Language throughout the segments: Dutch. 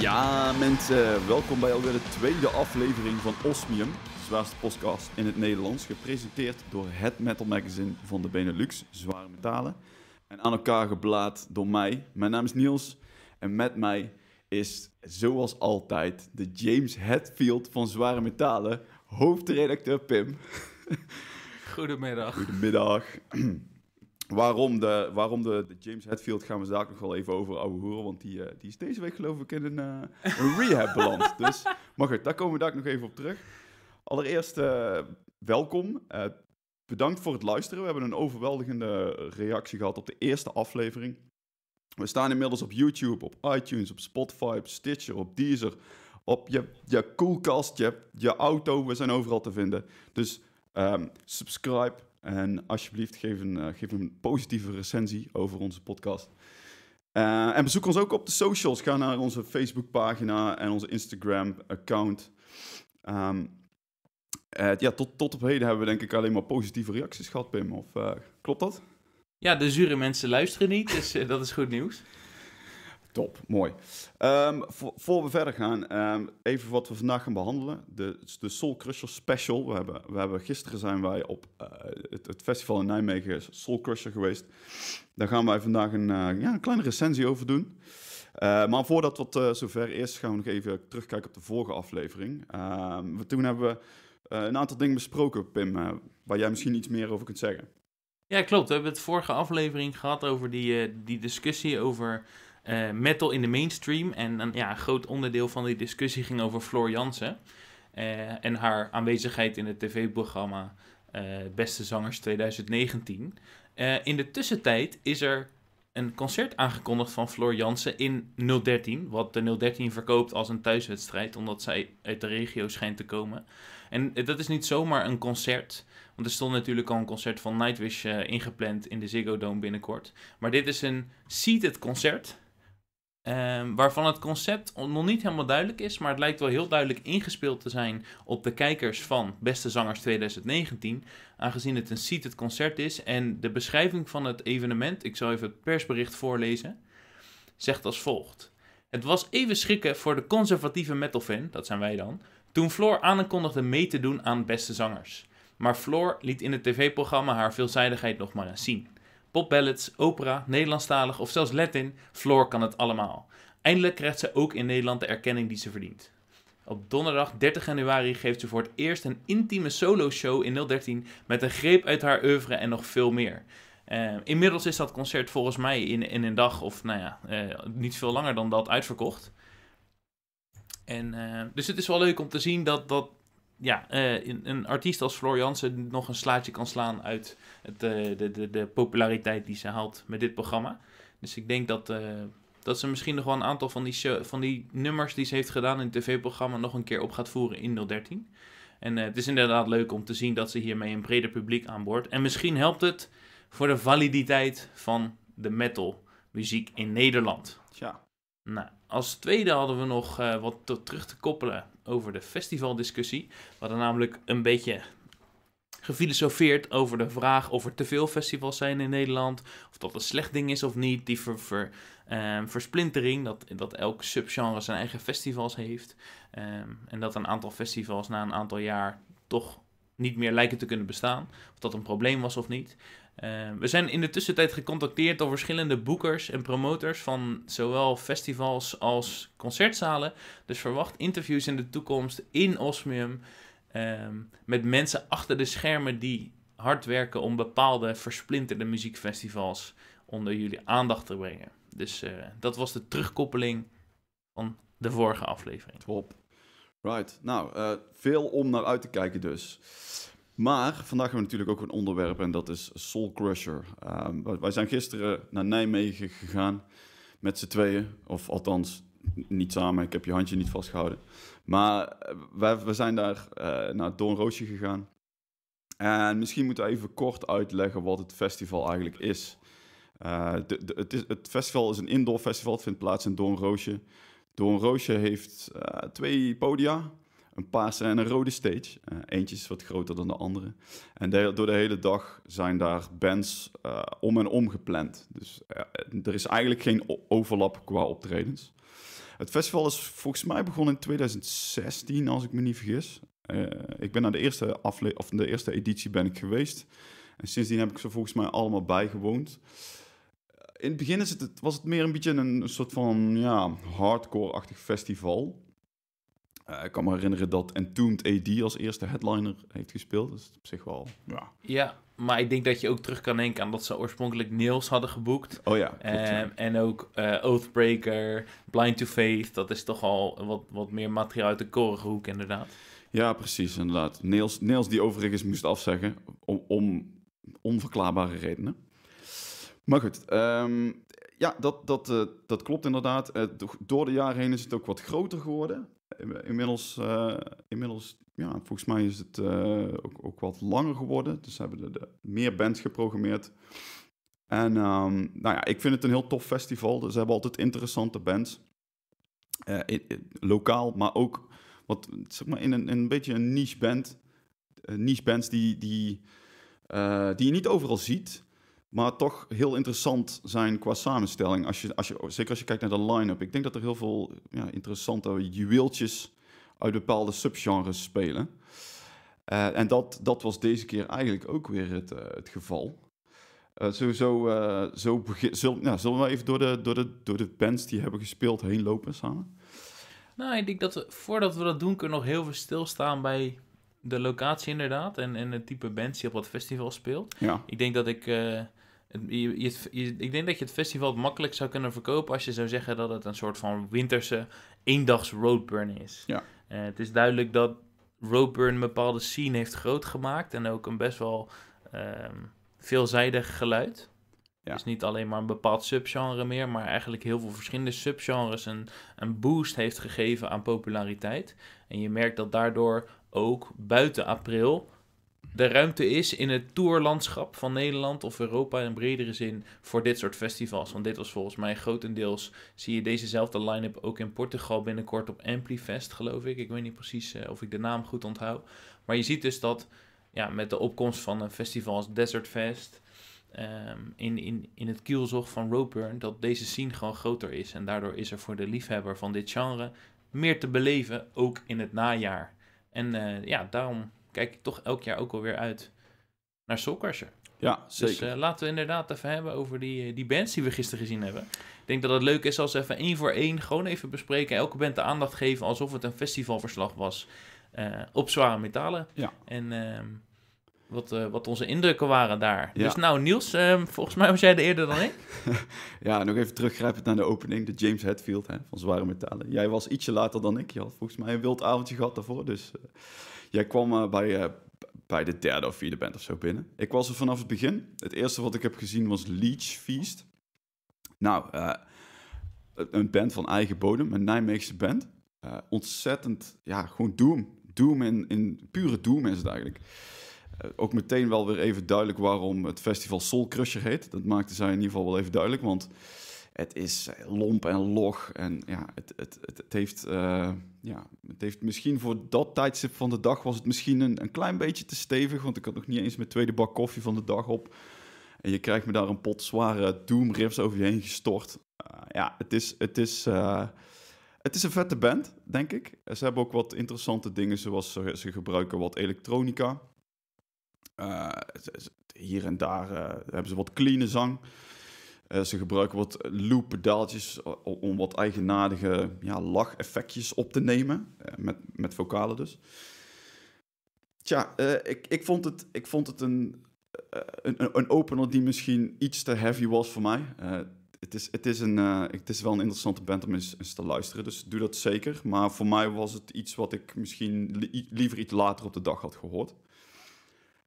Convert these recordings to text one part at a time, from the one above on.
Ja, mensen, welkom bij alweer de tweede aflevering van Osmium, de zwaarste podcast in het Nederlands, gepresenteerd door het metal magazine van de Benelux, Zware Metalen. En aan elkaar geblaad door mij. Mijn naam is Niels en met mij is, zoals altijd, de James Hetfield van Zware Metalen, hoofdredacteur Pim. Goedemiddag. Goedemiddag. Waarom de, waarom de, James Hetfield gaan we daar nog wel even over horen, want die, eh, die is deze week geloof ik in een, eh, een rehab beland. Dus, maar goed, daar komen we daar nog even op terug. Allereerst eh, welkom. bedankt voor het luisteren. We hebben een overweldigende reactie gehad op de eerste aflevering. We staan inmiddels op YouTube, op iTunes, op Spotify, op Stitcher, op Deezer, op je, je koelkast, je, je auto. We zijn overal te vinden. Dus ehm, subscribe en alsjeblieft, geef een, eh, geef een positieve recensie over onze podcast. Eh, en bezoek ons ook op de socials. Ga naar onze Facebookpagina en onze Instagram-account. Ehm, eh, ja, tot, tot op heden hebben we denk ik alleen maar positieve reacties gehad, Pim. Of, klopt dat? Ja, de zure mensen luisteren niet, dus dat is goed nieuws. Top, mooi. Um, ehm, voor, voor, we verder gaan, ehm, even wat we vandaag gaan behandelen. De, de Soul Crusher Special. We hebben, we hebben, gisteren zijn wij op eh, het, festival in Nijmegen Soul Crusher geweest. Daar gaan wij vandaag een, eh, ja, een kleine recensie over doen. Eh, maar voordat dat zover is, gaan we nog even terugkijken op de vorige aflevering. Ehm, toen hebben we een aantal dingen besproken, Pim, waar jij misschien iets meer over kunt zeggen. Ja, klopt. We hebben het vorige aflevering gehad over die, die discussie over eh, metal in de mainstream. En een, ja, een groot onderdeel van die discussie ging over Floor Jansen. Eh, en haar aanwezigheid in het tv-programma eh, Beste Zangers 2019. in de tussentijd is er een concert aangekondigd van Floor Jansen in 013. Wat de 013 verkoopt als een thuiswedstrijd, omdat zij uit de regio schijnt te komen. En dat is niet zomaar een concert. Want er stond natuurlijk al een concert van Nightwish ingepland in de Ziggo Dome binnenkort. Maar dit is een seated concert Ehm, waarvan het concept nog niet helemaal duidelijk is, maar het lijkt wel heel duidelijk ingespeeld te zijn op de kijkers van Beste Zangers 2019. Aangezien het een seated concert is en de beschrijving van het evenement, ik zal even het persbericht voorlezen, zegt als volgt. Het was even schrikken voor de conservatieve metalfan, dat zijn wij dan, toen Floor aankondigde mee te doen aan Beste Zangers. Maar Floor liet in het tv-programma haar veelzijdigheid nog maar eens zien popballads, opera, Nederlandstalig of zelfs Latin, Floor kan het allemaal. Eindelijk krijgt ze ook in Nederland de erkenning die ze verdient. Op donderdag 30 januari geeft ze voor het eerst een intieme solo-show in 013 met een greep uit haar oeuvre en nog veel meer. Eh, inmiddels is dat concert volgens mij in, in een dag of nou ja, eh, niet veel langer dan dat uitverkocht. En, eh, dus het is wel leuk om te zien dat, dat ja, een, eh, een, artiest als Floor Jansen nog een slaatje kan slaan uit het, eh, de, de, de populariteit die ze haalt met dit programma. Dus ik denk dat, eh, dat ze misschien nog wel een aantal van die, van die nummers die ze heeft gedaan in het tv-programma nog een keer op gaat voeren in 013. En het is inderdaad leuk om te zien dat ze hiermee een breder publiek aanboord. En misschien helpt het voor de validiteit van de metal muziek in Nederland. Ja. Nou, als tweede hadden we nog wat terug te koppelen over de festivaldiscussie. We hadden namelijk een beetje gefilosofeerd over de vraag of er te veel festivals zijn in Nederland. Of dat een slecht ding is of niet. Die ver, ehm, versplintering, dat, dat elk subgenre zijn eigen festivals heeft. Ehm, en dat een aantal festivals na een aantal jaar toch niet meer lijken te kunnen bestaan. Of dat een probleem was of niet. Eh, we zijn in de tussentijd gecontacteerd door verschillende boekers en promotors van zowel festivals als concertzalen. Dus verwacht interviews in de toekomst in Osmium ehm, met mensen achter de schermen die hard werken om bepaalde versplinterde muziekfestivals onder jullie aandacht te brengen. Dus eh, dat was de terugkoppeling van de vorige aflevering. Top. Right. Nou, eh, veel om naar uit te kijken dus. Maar vandaag hebben we natuurlijk ook een onderwerp en dat is Soul Crusher. Ehm, wij zijn gisteren naar Nijmegen gegaan met z'n tweeën. Of althans, niet samen, ik heb je handje niet vastgehouden. Maar eh, we, we zijn daar eh, naar Donroosje gegaan. En misschien moeten we even kort uitleggen wat het festival eigenlijk is. Eh, het is. het, festival is een indoor festival, het vindt plaats in Donroosje. Doornroosje Don Roosje heeft twee podia een paarse en een rode stage. Eh, eentje is wat groter dan de andere. En door de hele dag zijn daar bands eh, om en om gepland. Dus eh, er is eigenlijk geen overlap qua optredens. Het festival is volgens mij begonnen in 2016, als ik me niet vergis. ik ben naar de eerste, afle of de eerste editie ben ik geweest. En sindsdien heb ik ze volgens mij allemaal bijgewoond in het begin het, was het meer een beetje een, soort van ja, hardcore-achtig festival. Eh, ik kan me herinneren dat Entombed AD als eerste headliner heeft gespeeld. Dus op zich wel, ja. Ja, maar ik denk dat je ook terug kan denken aan dat ze oorspronkelijk Nails hadden geboekt. Oh ja. Ehm, en ook eh, Oathbreaker, Blind to Faith. Dat is toch al wat, wat meer materiaal uit de korige hoek, inderdaad. Ja, precies, inderdaad. Nails, Nails die overigens moest afzeggen om, om onverklaarbare redenen. Maar goed, ehm, ja, dat, dat, eh, dat klopt inderdaad. door de jaren heen is het ook wat groter geworden. Inmiddels, eh, inmiddels ja, volgens mij is het eh, ook, ook wat langer geworden. Dus hebben de, meer bands geprogrammeerd. En ehm, nou ja, ik vind het een heel tof festival. Dus ze hebben altijd interessante bands. Eh, lokaal, maar ook wat, zeg maar in, een, een beetje een niche band. niche bands die, die, die je niet overal ziet. Maar toch heel interessant zijn qua samenstelling. Als je, als je, zeker als je kijkt naar de line-up. Ik denk dat er heel veel ja, interessante juweeltjes uit bepaalde subgenres spelen. Eh, en dat, dat was deze keer eigenlijk ook weer het, eh, het geval. Eh, sowieso, zo zullen we even door de, door, de, door de bands die hebben gespeeld heen lopen samen? Nou, ik denk dat we, voordat we dat doen, kunnen we nog heel veel stilstaan bij de locatie inderdaad. En, en het type bands die op wat festival speelt. Ja. Ik denk dat ik je, ik denk dat je het festival makkelijk zou kunnen verkopen als je zou zeggen dat het een soort van winterse eendags roadburn is. Ja. Eh, het is duidelijk dat roadburn een bepaalde scene heeft groot gemaakt en ook een best wel ehm, veelzijdig geluid. Ja. Dus niet alleen maar een bepaald subgenre meer, maar eigenlijk heel veel verschillende subgenres een, een boost heeft gegeven aan populariteit. En je merkt dat daardoor ook buiten april de ruimte is in het tourlandschap van Nederland of Europa in bredere zin voor dit soort festivals. Want dit was volgens mij grotendeels, zie je dezezelfde line-up ook in Portugal binnenkort op Amplifest, geloof ik. Ik weet niet precies eh, of ik de naam goed onthoud. Maar je ziet dus dat ja, met de opkomst van een festival als Desert Fest, ehm, in, in, in het kielzog van Roadburn, dat deze scene gewoon groter is. En daardoor is er voor de liefhebber van dit genre meer te beleven, ook in het najaar. En eh, ja, daarom kijk ik toch elk jaar ook alweer uit naar Soulcrusher. Ja, dus, zeker. Dus laten we inderdaad even hebben over die, eh, die bands die we gisteren gezien hebben. Ik denk dat het leuk is als we even één voor één gewoon even bespreken. Elke band de aandacht geven alsof het een festivalverslag was eh, op zware metalen. Ja. En ehm, wat, wat onze indrukken waren daar. Ja. Dus nou Niels, ehm, volgens mij was jij er eerder dan ik. ja, nog even teruggrijpend naar de opening. De James Hetfield hè, van zware metalen. Jij was ietsje later dan ik. Je had volgens mij een wild avondje gehad daarvoor, dus... Jij kwam eh, bij, eh, bij de derde of vierde band of zo binnen. Ik was er vanaf het begin. Het eerste wat ik heb gezien was Leech Feast. Nou, eh, een band van eigen bodem, een Nijmeegse band. ontzettend, ja, gewoon doom. Doom in, pure doom is het eigenlijk. ook meteen wel weer even duidelijk waarom het festival Soul Crusher heet. Dat maakte zij in ieder geval wel even duidelijk, want het is eh, lomp en log. En ja, het, het, het, heeft, eh, ja, het heeft misschien voor dat tijdstip van de dag... was het misschien een, een klein beetje te stevig... want ik had nog niet eens mijn tweede bak koffie van de dag op... En je krijgt me daar een pot zware Doom riffs over je heen gestort. Eh, ja, het is, het, is, het is een vette band, denk ik. Ze hebben ook wat interessante dingen, zoals ze, ze gebruiken wat elektronica. hier en daar hebben ze wat clean zang. Eh, ze gebruiken wat loop om wat eigenaardige ja, lacheffectjes op te nemen, eh, met, met vocalen dus. Tja, eh, ik, ik, vond het, ik vond het een, een, een opener die misschien iets te heavy was voor mij. het, is, het, is een, het is wel een interessante band om eens, eens, te luisteren, dus doe dat zeker. Maar voor mij was het iets wat ik misschien liever iets later op de dag had gehoord.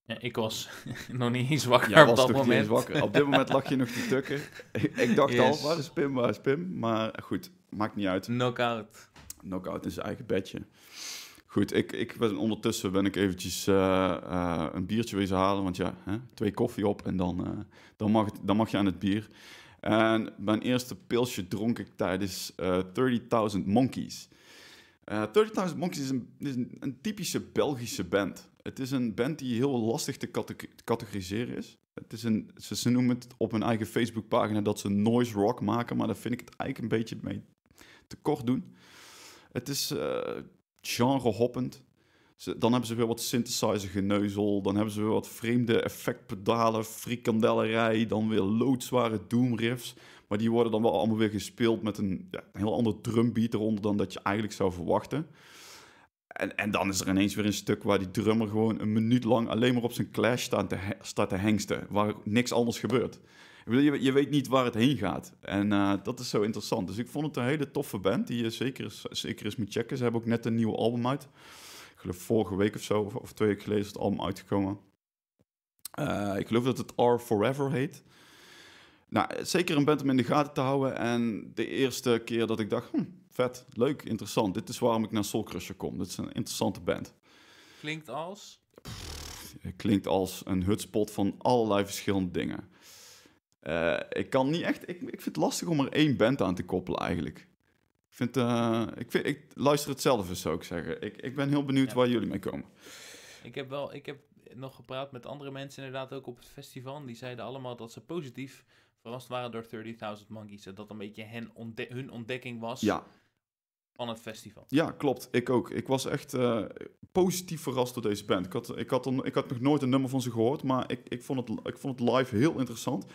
Ja, ik was nog niet eens wakker op dat moment. Op dit moment lag je nog te tukken. Ik, dacht al, waar is Pim, waar is Pim? Maar goed, maakt niet uit. Knockout. Knockout in zijn eigen bedje. Goed, ik, ik ben, ondertussen ben ik eventjes eh, eh, een biertje wezen halen. Want ja, hè, twee koffie op en dan, eh, dan, mag het, dan mag je aan het bier. En mijn eerste pilsje dronk ik tijdens 30.000 Monkeys. 30.000 Monkeys is, een, is een typische Belgische band. Het is een band die heel lastig te categoriseren is. Het is een, ze, ze, noemen het op hun eigen Facebookpagina dat ze noise rock maken, maar daar vind ik het eigenlijk een beetje mee kort doen. Het is uh, eh, genrehoppend. Ze, dan hebben ze weer wat synthesizer geneuzel. Dan hebben ze weer wat vreemde effectpedalen, frikandellerij. Dan weer loodzware doomriffs. Maar die worden dan wel allemaal weer gespeeld met een, ja, een heel ander drumbeat eronder dan dat je eigenlijk zou verwachten. En, en dan is er ineens weer een stuk waar die drummer gewoon een minuut lang alleen maar op zijn clash staat te, staat te hengsten. Waar niks anders gebeurt. Je, je weet niet waar het heen gaat. En eh, dat is zo interessant. Dus ik vond het een hele toffe band. Die je eh, zeker, is, zeker eens moet checken. Ze hebben ook net een nieuw album uit. Ik geloof vorige week of zo, of, of twee weken geleden, is het album uitgekomen. Eh, ik geloof dat het R Forever heet. Nou, zeker een band om in de gaten te houden. En de eerste keer dat ik dacht, hm, vet, leuk, interessant. Dit is waarom ik naar Soul Crusher kom. Dit is een interessante band. Klinkt als? klinkt als een hutspot van allerlei verschillende dingen. Eh, ik kan niet echt... Ik, ik vind het lastig om er één band aan te koppelen eigenlijk. Ik, vind, eh, ik, ik luister het zelf eens, zou ik zeggen. Ik, ik ben heel benieuwd waar jullie mee komen. Ik heb, wel, ik heb nog gepraat met andere mensen inderdaad ook op het festival. die zeiden allemaal dat ze positief verrast waren door 30.000 Monkeys. Dat dat een beetje hun ontdekking was. Ja het festival. Ja, klopt. Ik ook. Ik was echt eh, positief verrast door deze band. Ik had, ik, had ik had nog nooit een nummer van ze gehoord, maar ik, ik, vond het, ik vond het live heel interessant.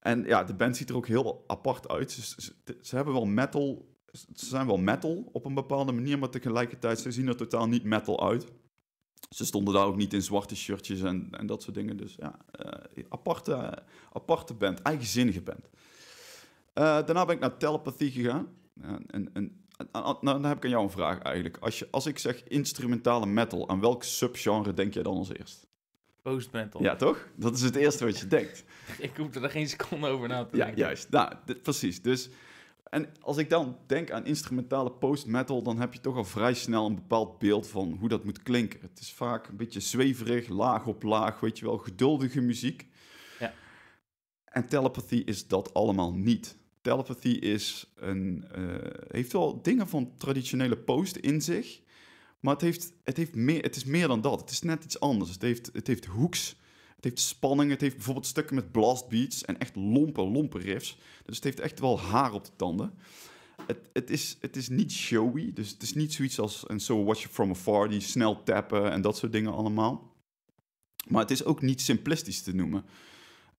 En ja, de band ziet er ook heel apart uit. Ze, ze, hebben wel metal, ze zijn wel metal op een bepaalde manier, maar tegelijkertijd ze zien er totaal niet metal uit. Ze stonden daar ook niet in zwarte shirtjes en, en dat soort dingen. Dus ja, eh, aparte, aparte band, eigenzinnige band. Eh, daarna ben ik naar telepathie gegaan. Een, een, nou, dan heb ik aan jou een vraag eigenlijk. Als, je, als ik zeg instrumentale metal, aan welk subgenre denk jij dan als eerst? Post-metal. Ja, toch? Dat is het eerste wat je denkt. ik hoef er geen seconde over na te denken. Ja, juist. Nou, precies. Dus, en als ik dan denk aan instrumentale post-metal, dan heb je toch al vrij snel een bepaald beeld van hoe dat moet klinken. Het is vaak een beetje zweverig, laag op laag, weet je wel, geduldige muziek. Ja. En telepathy is dat allemaal niet. Telepathy is een, eh, heeft wel dingen van traditionele post in zich. Maar het, heeft, het, heeft meer, het is meer dan dat. Het is net iets anders. Het heeft, het heeft hoeks. Het heeft spanning. Het heeft bijvoorbeeld stukken met blast En echt lompe, lompe riffs. Dus het heeft echt wel haar op de tanden. Het, het, is, het is niet showy. Dus het is niet zoiets als een So Watch From Afar. Die snel tappen en dat soort dingen allemaal. Maar het is ook niet simplistisch te noemen.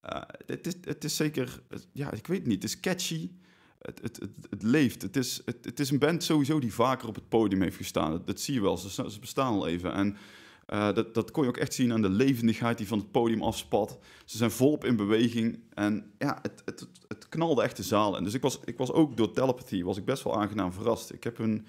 Eh, het, is, het is zeker, ja, ik weet het niet, het is catchy. Het, het, het, leeft. Het is, het, het, is een band sowieso die vaker op het podium heeft gestaan. Dat, zie je wel, ze, ze bestaan al even. En eh, dat, dat kon je ook echt zien aan de levendigheid die van het podium afspat. Ze zijn volop in beweging en ja, het, het, het knalde echt de zaal in. Dus ik was, ik was ook door Telepathy was ik best wel aangenaam verrast. Ik heb een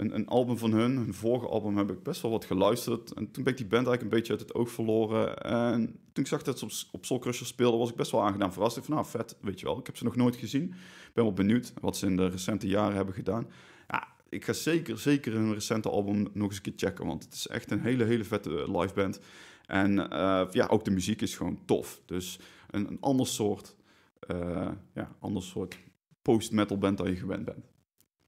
een, een, album van hun, hun vorige album, heb ik best wel wat geluisterd. En toen ben ik die band eigenlijk een beetje uit het oog verloren. En toen ik zag dat ze op, op Crusher speelden, was ik best wel aangenaam verrast. Ik van, nou vet, weet je wel. Ik heb ze nog nooit gezien. Ik ben wel benieuwd wat ze in de recente jaren hebben gedaan. Ja, ik ga zeker, zeker hun recente album nog eens een keer checken. Want het is echt een hele, hele vette live band. En eh, ja, ook de muziek is gewoon tof. Dus een, een ander soort, eh, ja, ander soort post-metal band dan je gewend bent.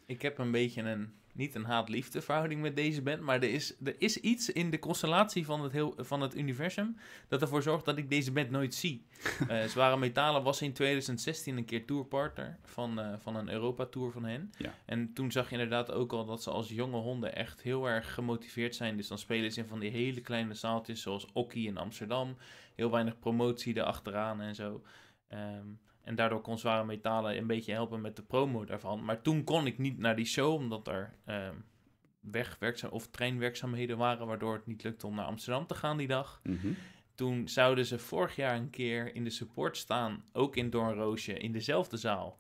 Ik heb een beetje een niet een haat-liefde verhouding met deze band. Maar er is, er is iets in de constellatie van het, heel, van het universum dat ervoor zorgt dat ik deze band nooit zie. Eh, Zware Metalen was in 2016 een keer tourpartner van, eh, van een Europa-tour van hen. En toen zag je inderdaad ook al dat ze als jonge honden echt heel erg gemotiveerd zijn. Dus dan spelen ze in van die hele kleine zaaltjes zoals Okkie in Amsterdam. Heel weinig promotie erachteraan en zo. Ehm, en daardoor kon Zware Metalen een beetje helpen met de promo daarvan. Maar toen kon ik niet naar die show, omdat er uh, of treinwerkzaamheden waren, waardoor het niet lukte om naar Amsterdam te gaan die dag. Mhm. Toen zouden ze vorig jaar een keer in de support staan, ook in Doornroosje, in dezelfde zaal.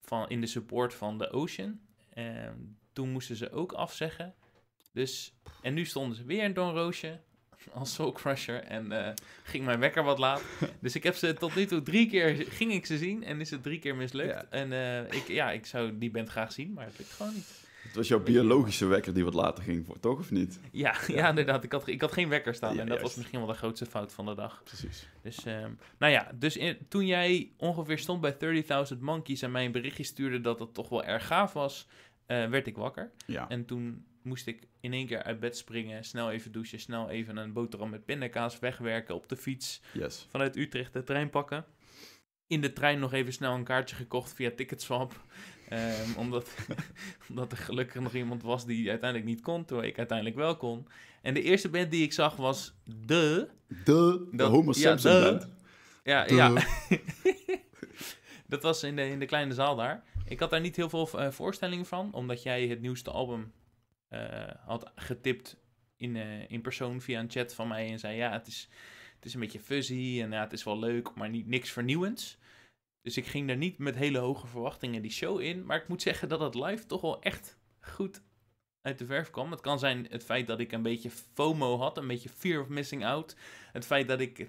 Van, in de support van The Ocean. En ehm, toen moesten ze ook afzeggen. Dus, en nu stonden ze weer in Doornroosje. als Soul Crusher. En eh, ging mijn wekker wat laat. dus ik heb ze tot nu toe drie keer ging ik ze zien en is het drie keer mislukt. En eh, ik, ja, ik zou die band graag zien, maar heb ik gewoon niet. Het was jouw biologische wekker die wat later ging, voor, toch of niet? Ja, ja, inderdaad. Ik had, ik had geen wekker staan. en dat was misschien wel de grootste fout van de dag. Precies. Dus, ehm, nou ja, dus toen jij ongeveer stond bij 30.000 Monkeys en mij een berichtje stuurde dat het toch wel erg gaaf was, eh, werd ik wakker. Ja. En toen moest ik in één keer uit bed springen, snel even douchen, snel even een boterham met pindakaas wegwerken op de fiets. Yes. Vanuit Utrecht de trein pakken. In de trein nog even snel een kaartje gekocht via Ticketswap. Um, omdat, omdat er gelukkig nog iemand was die uiteindelijk niet kon, terwijl ik uiteindelijk wel kon. En de eerste band die ik zag was De. De, de Homer Simpson ja, band. Ja, ja. dat was in de, in de kleine zaal daar. Ik had daar niet heel veel eh, voorstellingen van, omdat jij het nieuwste album eh, had getipt in, eh, in persoon via een chat van mij en zei: Ja, het is, het is een beetje fuzzy en ja, het is wel leuk, maar niet, niks vernieuwends. Dus ik ging daar niet met hele hoge verwachtingen die show in. Maar ik moet zeggen dat het live toch wel echt goed uit de verf kwam. Het kan zijn het feit dat ik een beetje FOMO had, een beetje fear of missing out. Het feit dat ik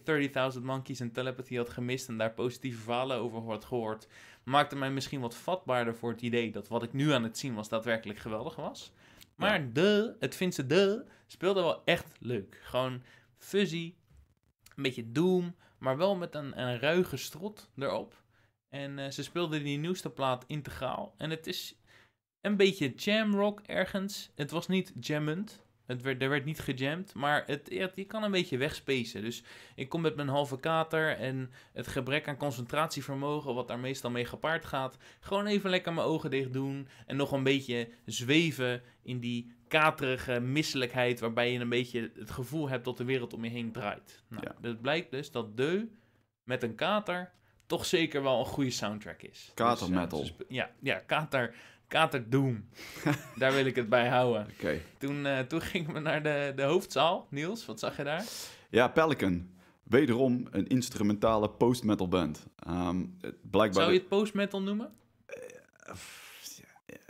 30.000 Monkeys en Telepathy had gemist en daar positieve verhalen over had gehoord, maakte mij misschien wat vatbaarder voor het idee dat wat ik nu aan het zien was daadwerkelijk geweldig was. Maar de, het Finse de, speelde wel echt leuk. Gewoon fuzzy, een beetje doom, maar wel met een, een ruige strot erop. En eh, ze speelden die nieuwste plaat integraal. En het is een beetje jamrock ergens. Het was niet jammend, het werd, er werd niet gejamd, maar het, je kan een beetje wegspacen. Dus ik kom met mijn halve kater en het gebrek aan concentratievermogen, wat daar meestal mee gepaard gaat. Gewoon even lekker mijn ogen dicht doen en nog een beetje zweven in die katerige misselijkheid, waarbij je een beetje het gevoel hebt dat de wereld om je heen draait. Nou, ja. Het blijkt dus dat Deu met een kater toch zeker wel een goede soundtrack is. Kater dus, metal. Dus ja, ja, kater Kater Doom. daar wil ik het bij houden. Toen, uh, toen gingen we naar de, de hoofdzaal. Niels, wat zag je daar? Ja, Pelican. Wederom een instrumentale post-metal band. Ehm, blijkbaar... Zou je het post-metal noemen? Eh,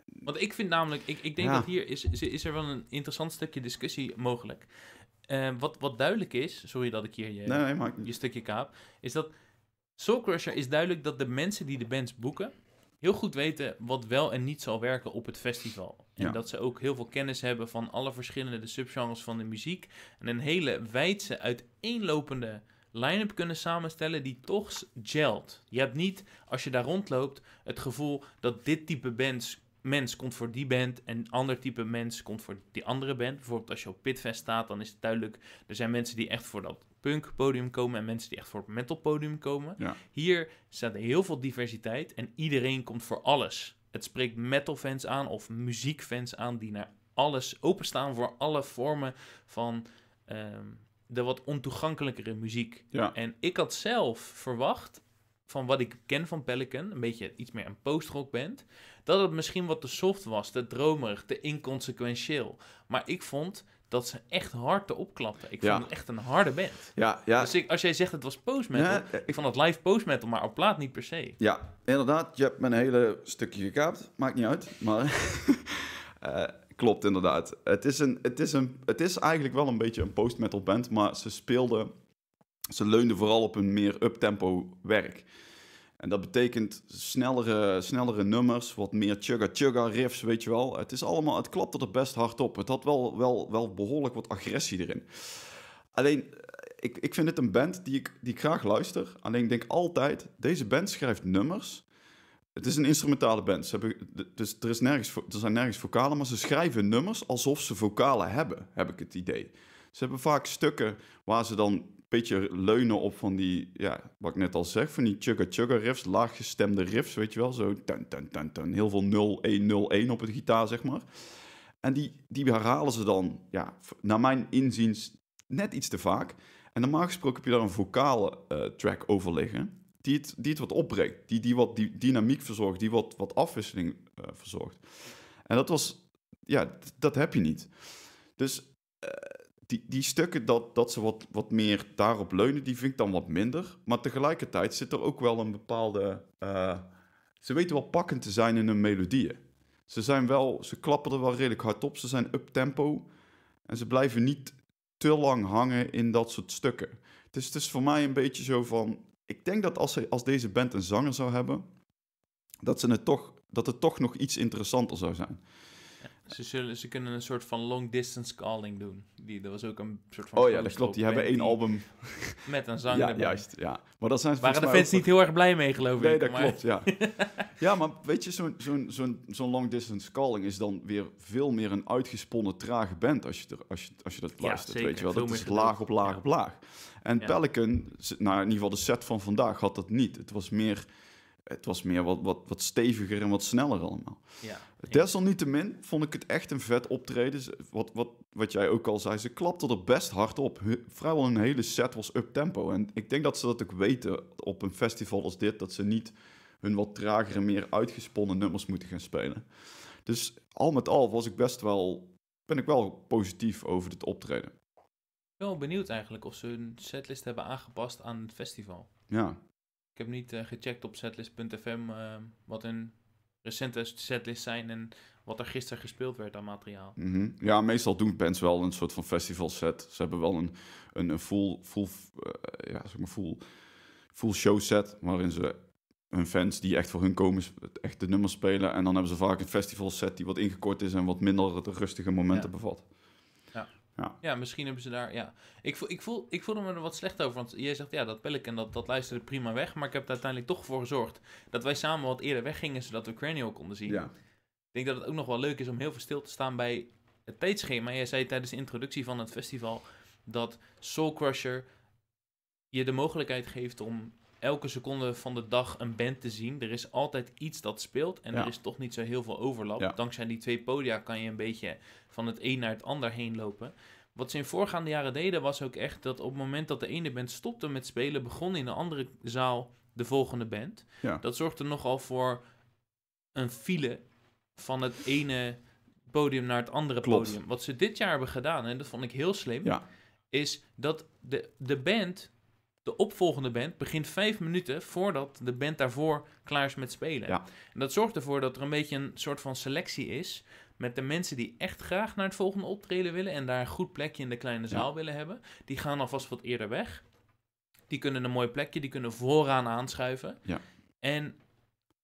Want ik vind namelijk, ik, ik denk dat hier is, is er wel een interessant stukje discussie mogelijk. Uh, wat, wat duidelijk is, sorry dat ik hier je, je stukje kaap, is dat Soul Crusher is duidelijk dat de mensen die de bands boeken, heel goed weten wat wel en niet zal werken op het festival. En dat ze ook heel veel kennis hebben van alle verschillende subgenres van de muziek. En een hele wijdse, uiteenlopende line-up kunnen samenstellen die toch gelt. Je hebt niet, als je daar rondloopt, het gevoel dat dit type bands mens komt voor die band en ander type mens komt voor die andere band. Bijvoorbeeld als je op Pitfest staat, dan is het duidelijk, er zijn mensen die echt voor dat punk podium komen en mensen die echt voor het metal podium komen. Hier staat heel veel diversiteit en iedereen komt voor alles. Het spreekt metal fans aan of muziekfans aan die naar alles openstaan voor alle vormen van ehm, de wat ontoegankelijkere muziek. En ik had zelf verwacht van wat ik ken van Pelican, een beetje iets meer een postrock bent, band, dat het misschien wat te soft was, te dromerig, te inconsequentieel. Maar ik vond dat ze echt hard te opklappen. Ik vond het echt een harde band. Ja, ja. Dus ik, als jij zegt het was post-metal, eh, ik vond het live post-metal, maar op plaat niet per se. Ja, inderdaad. Je hebt mijn hele stukje gekaapt. Maakt niet uit, maar... Eh, klopt, inderdaad. Het is, een, het, is een, het is eigenlijk wel een beetje een post-metal band, maar ze speelden... Ze leunden vooral op een meer up-tempo werk. En dat betekent snellere, snellere nummers, wat meer chugga chugga riffs, weet je wel. Het is allemaal, het klapte er best hard op. Het had wel, wel, wel behoorlijk wat agressie erin. Alleen, eh, ik, ik vind het een band die ik, die ik graag luister. Alleen ik denk altijd, deze band schrijft nummers. Het is een instrumentale band. dus er, is nergens, er zijn nergens vocalen, maar ze schrijven nummers alsof ze vocalen hebben, heb ik het idee. Ze hebben vaak stukken waar ze dan beetje leunen op van die, ja, wat ik net al zeg, van die chugga chugga riffs, laaggestemde riffs, weet je wel, zo ten ten ten ten, heel veel 0101 op het gitaar zeg maar. En die, die herhalen ze dan, ja, naar mijn inziens net iets te vaak. En normaal gesproken heb je daar een vocale eh, track over liggen, die het, die het wat opbreekt, die, die wat die dynamiek verzorgt, die wat, wat afwisseling eh, verzorgt. En dat was, ja, dat heb je niet. Dus eh, die, die stukken dat, dat ze wat, wat meer daarop leunen, die vind ik dan wat minder. Maar tegelijkertijd zit er ook wel een bepaalde. Eh, ze weten wel pakkend te zijn in hun melodieën. Ze zijn wel, ze klappen er wel redelijk hard op. Ze zijn up-tempo. En ze blijven niet te lang hangen in dat soort stukken. Dus het is voor mij een beetje zo van. Ik denk dat als, ze, als deze band een zanger zou hebben, dat, ze het toch, dat het toch nog iets interessanter zou zijn. Ze, ze kunnen een soort van long distance calling doen. Die, dat was ook een soort van. Oh ja, dat klopt. Die hebben één album. Met een zanger. ja, juist. Ja. Maar dat zijn Waren de fans niet heel erg blij mee, geloof nee, ik. Nee, dat klopt. Ja. ja, maar weet je, zo'n zo'n zo'n zo'n long distance calling is dan weer veel meer een uitgesponnen trage band. Als je, als je, als je dat luistert. Ja, weet je wel. Dat is laag op laag op laag. En Pelican, nou in ieder geval de set van vandaag, had dat niet. Het was meer het was meer wat, wat, wat steviger en wat sneller allemaal. Ja. Desalniettemin vond ik het echt een vet optreden. Wat, wat, wat jij ook al zei, ze klapte er best hard op. vrijwel een hele set was up-tempo. En ik denk dat ze dat ook weten op een festival als dit. Dat ze niet hun wat tragere, meer uitgesponnen nummers moeten gaan spelen. Dus al met al was ik best wel, ben ik wel positief over dit optreden. Ik ben wel benieuwd eigenlijk of ze hun setlist hebben aangepast aan het festival. Ja. Ik heb niet eh, gecheckt op setlist.fm eh, wat hun recente setlist zijn en wat er gisteren gespeeld werd aan materiaal. Mhm. Ja, meestal doen bands wel een soort van festival set. Ze hebben wel een, een, een full, full, eh, ja, zeg full, full show set waarin ze hun fans die echt voor hun komen, echt de nummers spelen. En dan hebben ze vaak een festival set die wat ingekort is en wat minder de rustige momenten bevat. Ja. misschien hebben ze daar. Ja. Ik, voel, ik, voel, ik voelde me er wat slecht over. Want jij zegt ja, dat Pelican dat, dat luisterde prima weg. Maar ik heb er uiteindelijk toch voor gezorgd dat wij samen wat eerder weggingen. zodat we Cranial konden zien. Ja. Ik denk dat het ook nog wel leuk is om heel veel stil te staan bij het tijdschema. Jij zei tijdens de introductie van het festival dat Soul Crusher je de mogelijkheid geeft om elke seconde van de dag een band te zien. Er is altijd iets dat speelt en er is toch niet zo heel veel overlap. Dankzij die twee podia kan je een beetje van het een naar het ander heen lopen. Wat ze in voorgaande jaren deden was ook echt dat op het moment dat de ene band stopte met spelen, begon in de andere zaal de volgende band. Ja. Dat zorgde nogal voor een file van het ene podium naar het andere podium. Wat ze dit jaar hebben gedaan, en dat vond ik heel slim, is dat de, de band de opvolgende band begint vijf minuten voordat de band daarvoor klaar is met spelen. Ja. En dat zorgt ervoor dat er een beetje een soort van selectie is met de mensen die echt graag naar het volgende optreden willen en daar een goed plekje in de kleine zaal willen hebben. Die gaan alvast wat eerder weg. Die kunnen een mooi plekje, die kunnen vooraan aanschuiven. Ja. En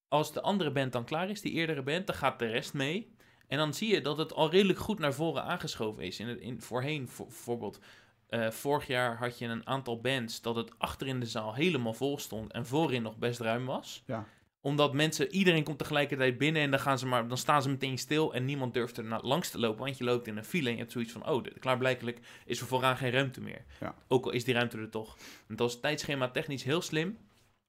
als de andere band dan klaar is, die eerdere band, dan gaat de rest mee. En dan zie je dat het al redelijk goed naar voren aangeschoven is. In het, in, voorheen voor, bijvoorbeeld eh, vorig jaar had je een aantal bands dat het achterin de zaal helemaal vol stond en voorin nog best ruim was. Ja. Omdat mensen, iedereen komt tegelijkertijd binnen en dan, gaan ze maar, dan staan ze meteen stil en niemand durft er langs te lopen. Want je loopt in een file en je hebt zoiets van, oh, klaarblijkelijk is er vooraan geen ruimte meer. Ja. Ook al is die ruimte er toch. Want dat is tijdschema technisch heel slim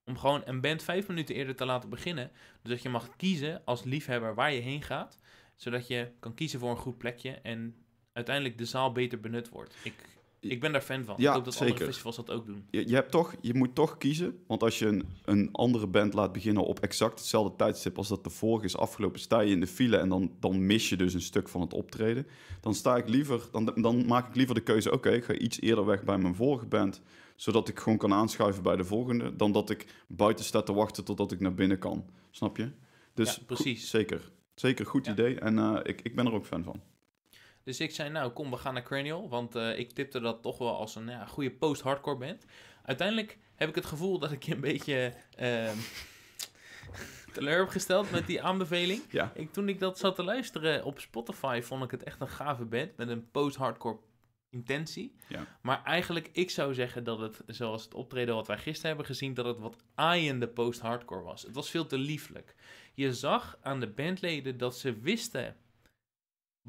om gewoon een band vijf minuten eerder te laten beginnen. Dus dat je mag kiezen als liefhebber waar je heen gaat. Zodat je kan kiezen voor een goed plekje en uiteindelijk de zaal beter benut wordt. Ik ik ben daar fan van. Ja, ik hoop dat zeker. andere festivals dat ook doen. Je, je, hebt toch, je moet toch kiezen. Want als je een, een andere band laat beginnen op exact hetzelfde tijdstip als dat de vorige is afgelopen, sta je in de file en dan, dan mis je dus een stuk van het optreden. Dan sta ik liever, dan, dan maak ik liever de keuze. Oké, ik ga iets eerder weg bij mijn vorige band. Zodat ik gewoon kan aanschuiven bij de volgende. Dan dat ik buiten sta te wachten totdat ik naar binnen kan. Snap je? Dus ja, precies. zeker. Zeker goed idee. En eh, ik, ik ben er ook fan van. Dus ik zei, nou kom, we gaan naar Cranial. Want eh, ik tipte dat toch wel als een ja, goede post-hardcore band. Uiteindelijk heb ik het gevoel dat ik je een beetje uh, teleur heb gesteld met die aanbeveling. Ik, toen ik dat zat te luisteren op Spotify, vond ik het echt een gave band. Met een post-hardcore intentie. Ja. Maar eigenlijk, ik zou zeggen dat het, zoals het optreden wat wij gisteren hebben gezien, dat het wat aaiende post-hardcore was. Het was veel te lieflijk. Je zag aan de bandleden dat ze wisten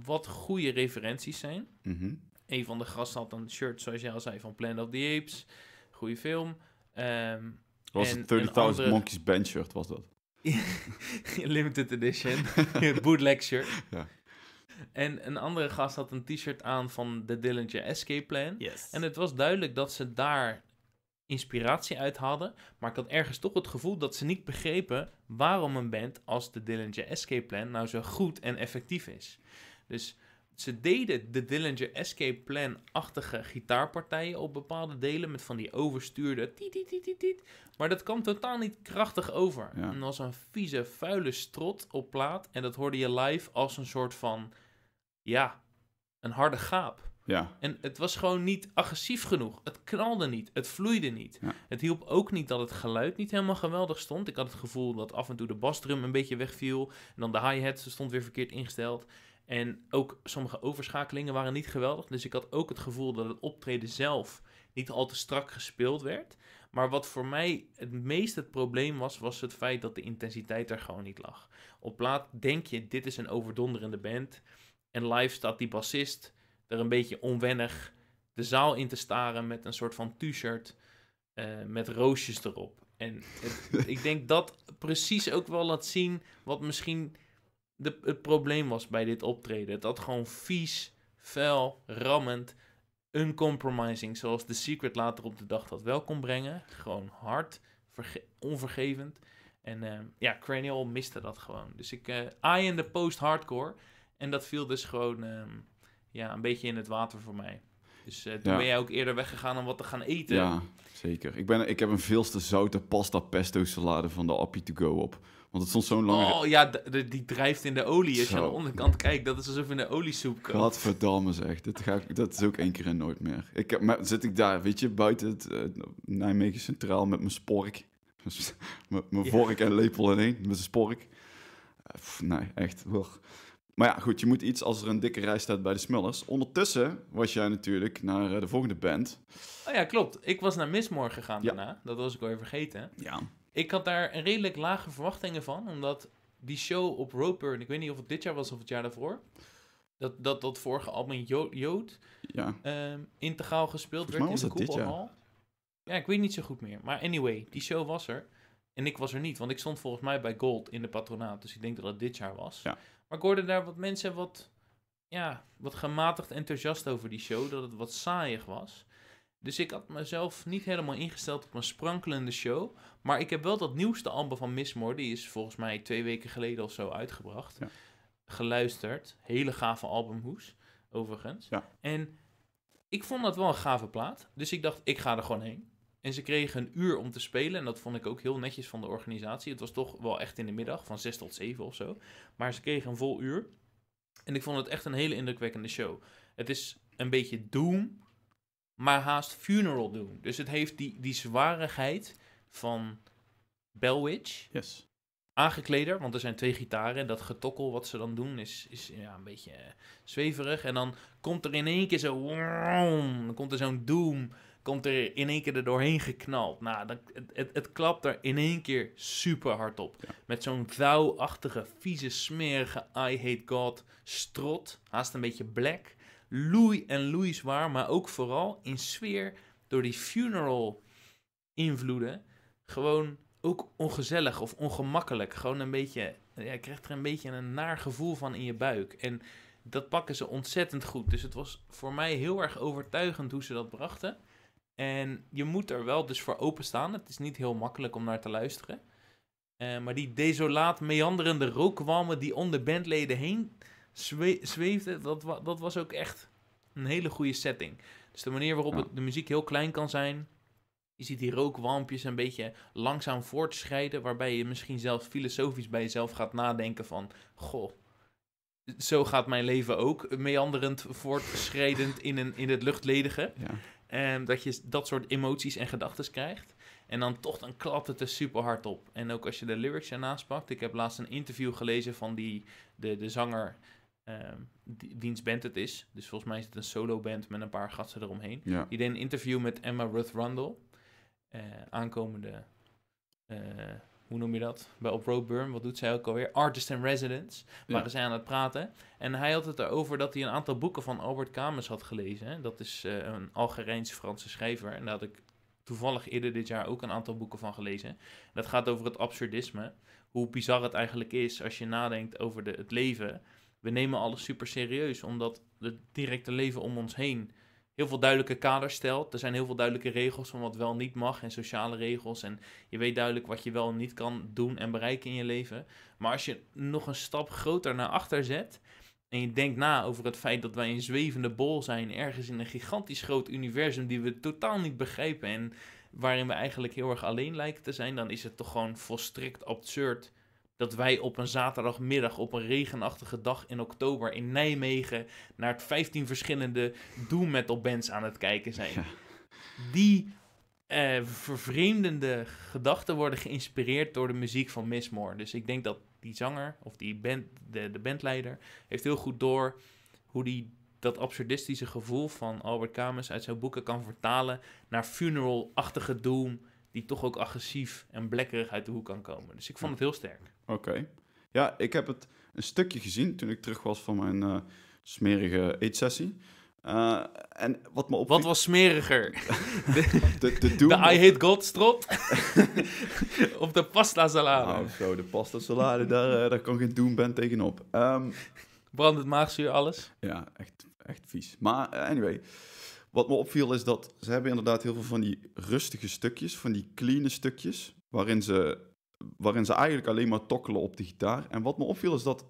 wat goede referenties zijn. Mm Een van de gasten had een shirt, zoals jij al zei, van Planet of the Apes. Goede film. Um, was het 30.000 andere... Monkeys Band shirt, was dat? Limited edition. Bootleg shirt. Ja. En een andere gast had een t-shirt aan van de Dillinger Escape Plan. Yes. En het was duidelijk dat ze daar inspiratie uit hadden. Maar ik had ergens toch het gevoel dat ze niet begrepen waarom een band als de Dillinger Escape Plan nou zo goed en effectief is. Dus ze deden de Dillinger Escape Plan-achtige gitaarpartijen op bepaalde delen met van die overstuurde Maar dat kwam totaal niet krachtig over. En dat was een vieze, vuile strot op plaat. En dat hoorde je live als een soort van, ja, een harde gaap. Ja. En het was gewoon niet agressief genoeg. Het knalde niet. Het vloeide niet. Het hielp ook niet dat het geluid niet helemaal geweldig stond. Ik had het gevoel dat af en toe de basdrum een beetje wegviel. En dan de hi-hat stond weer verkeerd ingesteld. En ook sommige overschakelingen waren niet geweldig. Dus ik had ook het gevoel dat het optreden zelf niet al te strak gespeeld werd. Maar wat voor mij het meest het probleem was, was het feit dat de intensiteit er gewoon niet lag. Op plaat denk je, dit is een overdonderende band. En live staat die bassist er een beetje onwennig de zaal in te staren met een soort van t-shirt eh, met roosjes erop. En ik denk dat precies ook wel laat zien wat misschien de, het probleem was bij dit optreden. Het had gewoon vies, fel, rammend, uncompromising, zoals The Secret later op de dag dat wel kon brengen. Gewoon hard, onvergevend. En ehm, ja, Cranial miste dat gewoon. Dus ik uh, in de post-hardcore. En dat viel dus gewoon ehm, ja, een beetje in het water voor mij. Dus eh, toen ben jij ook eerder weggegaan om wat te gaan eten. Ja, zeker. Ik, ben, ik heb een veel te zoute pasta pesto salade van de Appie to go op. Want het stond zo'n lange... Oh ja, die drijft in de olie. Als je aan de onderkant kijkt, dat is alsof in de oliesoep komt. Godverdamme zeg. het. ga dat is ook één keer en nooit meer. Ik, maar zit ik daar, weet je, buiten het eh, Nijmegen Centraal met mijn spork. mijn vork en lepel in één, met een spork. Eh, nee, echt. Maar ja, goed, je moet iets als er een dikke rij staat bij de Smullers. Ondertussen was jij natuurlijk naar eh, de volgende band. Oh ja, klopt. Ik was naar Mismor gegaan daarna. Dat was ik alweer vergeten. Ja. Ik had daar een redelijk lage verwachtingen van, omdat die show op Roper, ik weet niet of het dit jaar was of het jaar daarvoor, dat, dat, dat vorige album Jood, Jood ja. Ehm, integraal gespeeld werd in de koepelhal. Ja, ik weet niet zo goed meer. Maar anyway, die show was er. En ik was er niet, want ik stond volgens mij bij Gold in de patronaat. Dus ik denk dat dat dit jaar was. Ja. Maar ik hoorde daar wat mensen wat, ja, wat gematigd enthousiast over die show. Dat het wat saaiig was. Dus ik had mezelf niet helemaal ingesteld op een sprankelende show. Maar ik heb wel dat nieuwste album van Mismore, die is volgens mij twee weken geleden of zo uitgebracht, geluisterd. Hele gave albumhoes, overigens. En ik vond dat wel een gave plaat. Dus ik dacht, ik ga er gewoon heen. En ze kregen een uur om te spelen. En dat vond ik ook heel netjes van de organisatie. Het was toch wel echt in de middag, van 6 tot 7 of zo. Maar ze kregen een vol uur. En ik vond het echt een hele indrukwekkende show. Het is een beetje doom maar haast funeral doen. Dus het heeft die, die zwarigheid van Bellwitch. Yes. Aangekleder, want er zijn twee gitaren. Dat getokkel wat ze dan doen is, is ja, een beetje eh, zweverig. En dan komt er in één keer zo... Dan komt er zo'n doom. Komt er in één keer er doorheen geknald. Nou, dat, het, het, klapt er in één keer super hard op. Met zo'n vouwachtige, vieze, smerige I Hate God strot. Haast een beetje black loei en loei zwaar, maar ook vooral in sfeer door die funeral invloeden gewoon ook ongezellig of ongemakkelijk. Gewoon een beetje, ja, je krijgt er een beetje een naar gevoel van in je buik. En dat pakken ze ontzettend goed. Dus het was voor mij heel erg overtuigend hoe ze dat brachten. En je moet er wel dus voor openstaan. Het is niet heel makkelijk om naar te luisteren. Eh, maar die desolaat meanderende rookwalmen die om de bandleden heen zweefde, dat, dat was ook echt een hele goede setting. Dus de manier waarop het, de muziek heel klein kan zijn. Je ziet die rookwampjes een beetje langzaam voortschrijden, waarbij je misschien zelfs filosofisch bij jezelf gaat nadenken van, goh, zo gaat mijn leven ook, meanderend voortschrijdend in, een, in het luchtledige. Ja. dat je dat soort emoties en gedachten krijgt. En dan toch, dan klapt het er super hard op. En ook als je de lyrics ernaast pakt. Ik heb laatst een interview gelezen van die, de, de zanger Ehm, dienstband het is. Dus volgens mij is het een solo band met een paar gasten eromheen. Ja. Die deed een interview met Emma Ruth Rundle. Eh, aankomende eh, hoe noem je dat? Bij Op Roadburn, wat doet zij ook alweer? Artist in Residence, waar ze aan het praten. En hij had het erover dat hij een aantal boeken van Albert Camus had gelezen. Dat is eh, een algerijnse franse schrijver. En daar had ik toevallig eerder dit jaar ook een aantal boeken van gelezen. Dat gaat over het absurdisme. Hoe bizar het eigenlijk is als je nadenkt over de, het leven we nemen alles super serieus, omdat het directe leven om ons heen heel veel duidelijke kaders stelt. Er zijn heel veel duidelijke regels van wat wel niet mag en sociale regels. En je weet duidelijk wat je wel en niet kan doen en bereiken in je leven. Maar als je nog een stap groter naar achter zet en je denkt na over het feit dat wij een zwevende bol zijn ergens in een gigantisch groot universum die we totaal niet begrijpen en waarin we eigenlijk heel erg alleen lijken te zijn, dan is het toch gewoon volstrekt absurd dat wij op een zaterdagmiddag op een regenachtige dag in oktober in Nijmegen naar het 15 verschillende doom metal bands aan het kijken zijn. Die eh, vervreemdende gedachten worden geïnspireerd door de muziek van Mismore. Dus ik denk dat die zanger of die band, de, de bandleider heeft heel goed door hoe die dat absurdistische gevoel van Albert Camus uit zijn boeken kan vertalen naar funeral-achtige doom die toch ook agressief en blekkerig uit de hoek kan komen. Dus ik vond het heel sterk. Oké. Ja, ik heb het een stukje gezien toen ik terug was van mijn eh, smerige eetsessie. Uh, en wat me opviel... Wat was smeriger? de, de, de, de I Hate God strop? of de pasta salade? Nou, zo, de pasta salade, daar, eh, daar kan geen doen ben tegenop. Um, het maagzuur, alles? Ja, echt, echt vies. Maar anyway, wat me opviel is dat ze hebben inderdaad heel veel van die rustige stukjes, van die clean stukjes, waarin ze waarin ze eigenlijk alleen maar tokkelen op de gitaar. En wat me opviel is dat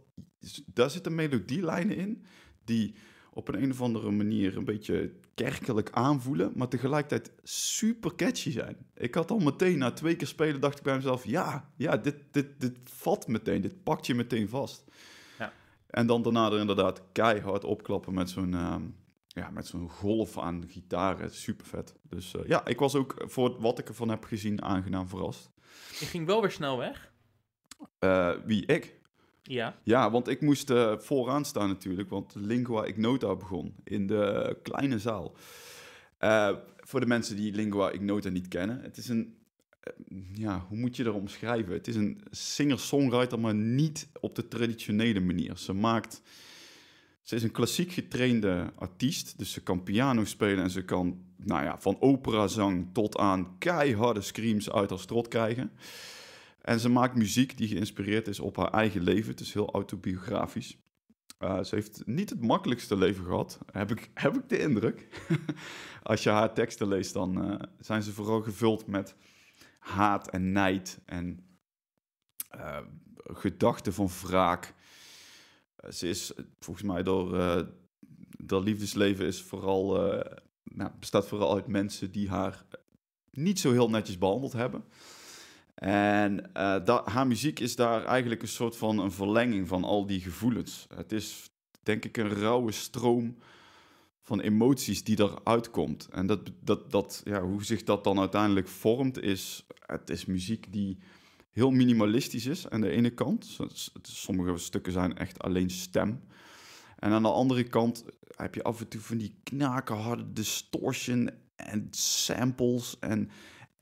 daar zitten melodielijnen in die op een, een of andere manier een beetje kerkelijk aanvoelen, maar tegelijkertijd super catchy zijn. Ik had al meteen na twee keer spelen dacht ik bij mezelf, ja, ja dit, dit, dit vat meteen, dit pakt je meteen vast. Ja. En dan daarna er inderdaad keihard opklappen met zo'n ehm, ja, met zo'n golf aan gitaren, super vet. Dus eh, ja, ik was ook voor wat ik ervan heb gezien aangenaam verrast. Je ging wel weer snel weg. Eh, wie, ik? Ja. Ja, want ik moest uh, vooraan staan natuurlijk, want Lingua Ignota begon in de kleine zaal. Eh, voor de mensen die Lingua Ignota niet kennen, het is een, ja, hoe moet je dat omschrijven? Het is een singer-songwriter, maar niet op de traditionele manier. Ze maakt ze is een klassiek getrainde artiest, dus ze kan piano spelen en ze kan nou ja, van operazang tot aan keiharde screams uit als trot krijgen. En ze maakt muziek die geïnspireerd is op haar eigen leven, dus heel autobiografisch. Eh, ze heeft niet het makkelijkste leven gehad, heb ik, heb ik de indruk. Als je haar teksten leest, dan eh, zijn ze vooral gevuld met haat en nijd en eh, gedachten van wraak. Eh, ze is eh, volgens mij door eh, dat liefdesleven is vooral, nou, bestaat vooral uit mensen die haar niet zo heel netjes behandeld hebben. En haar muziek is daar eigenlijk een soort van een verlenging van al die gevoelens. Het is denk ik een rauwe stroom van emoties die eruit komt. En dat, dat, dat, ja, hoe zich dat dan uiteindelijk vormt, is het is muziek die heel minimalistisch is aan de ene kant. Sommige stukken zijn echt alleen stem. En aan de andere kant heb je af en toe van die knakenharde distortion en samples en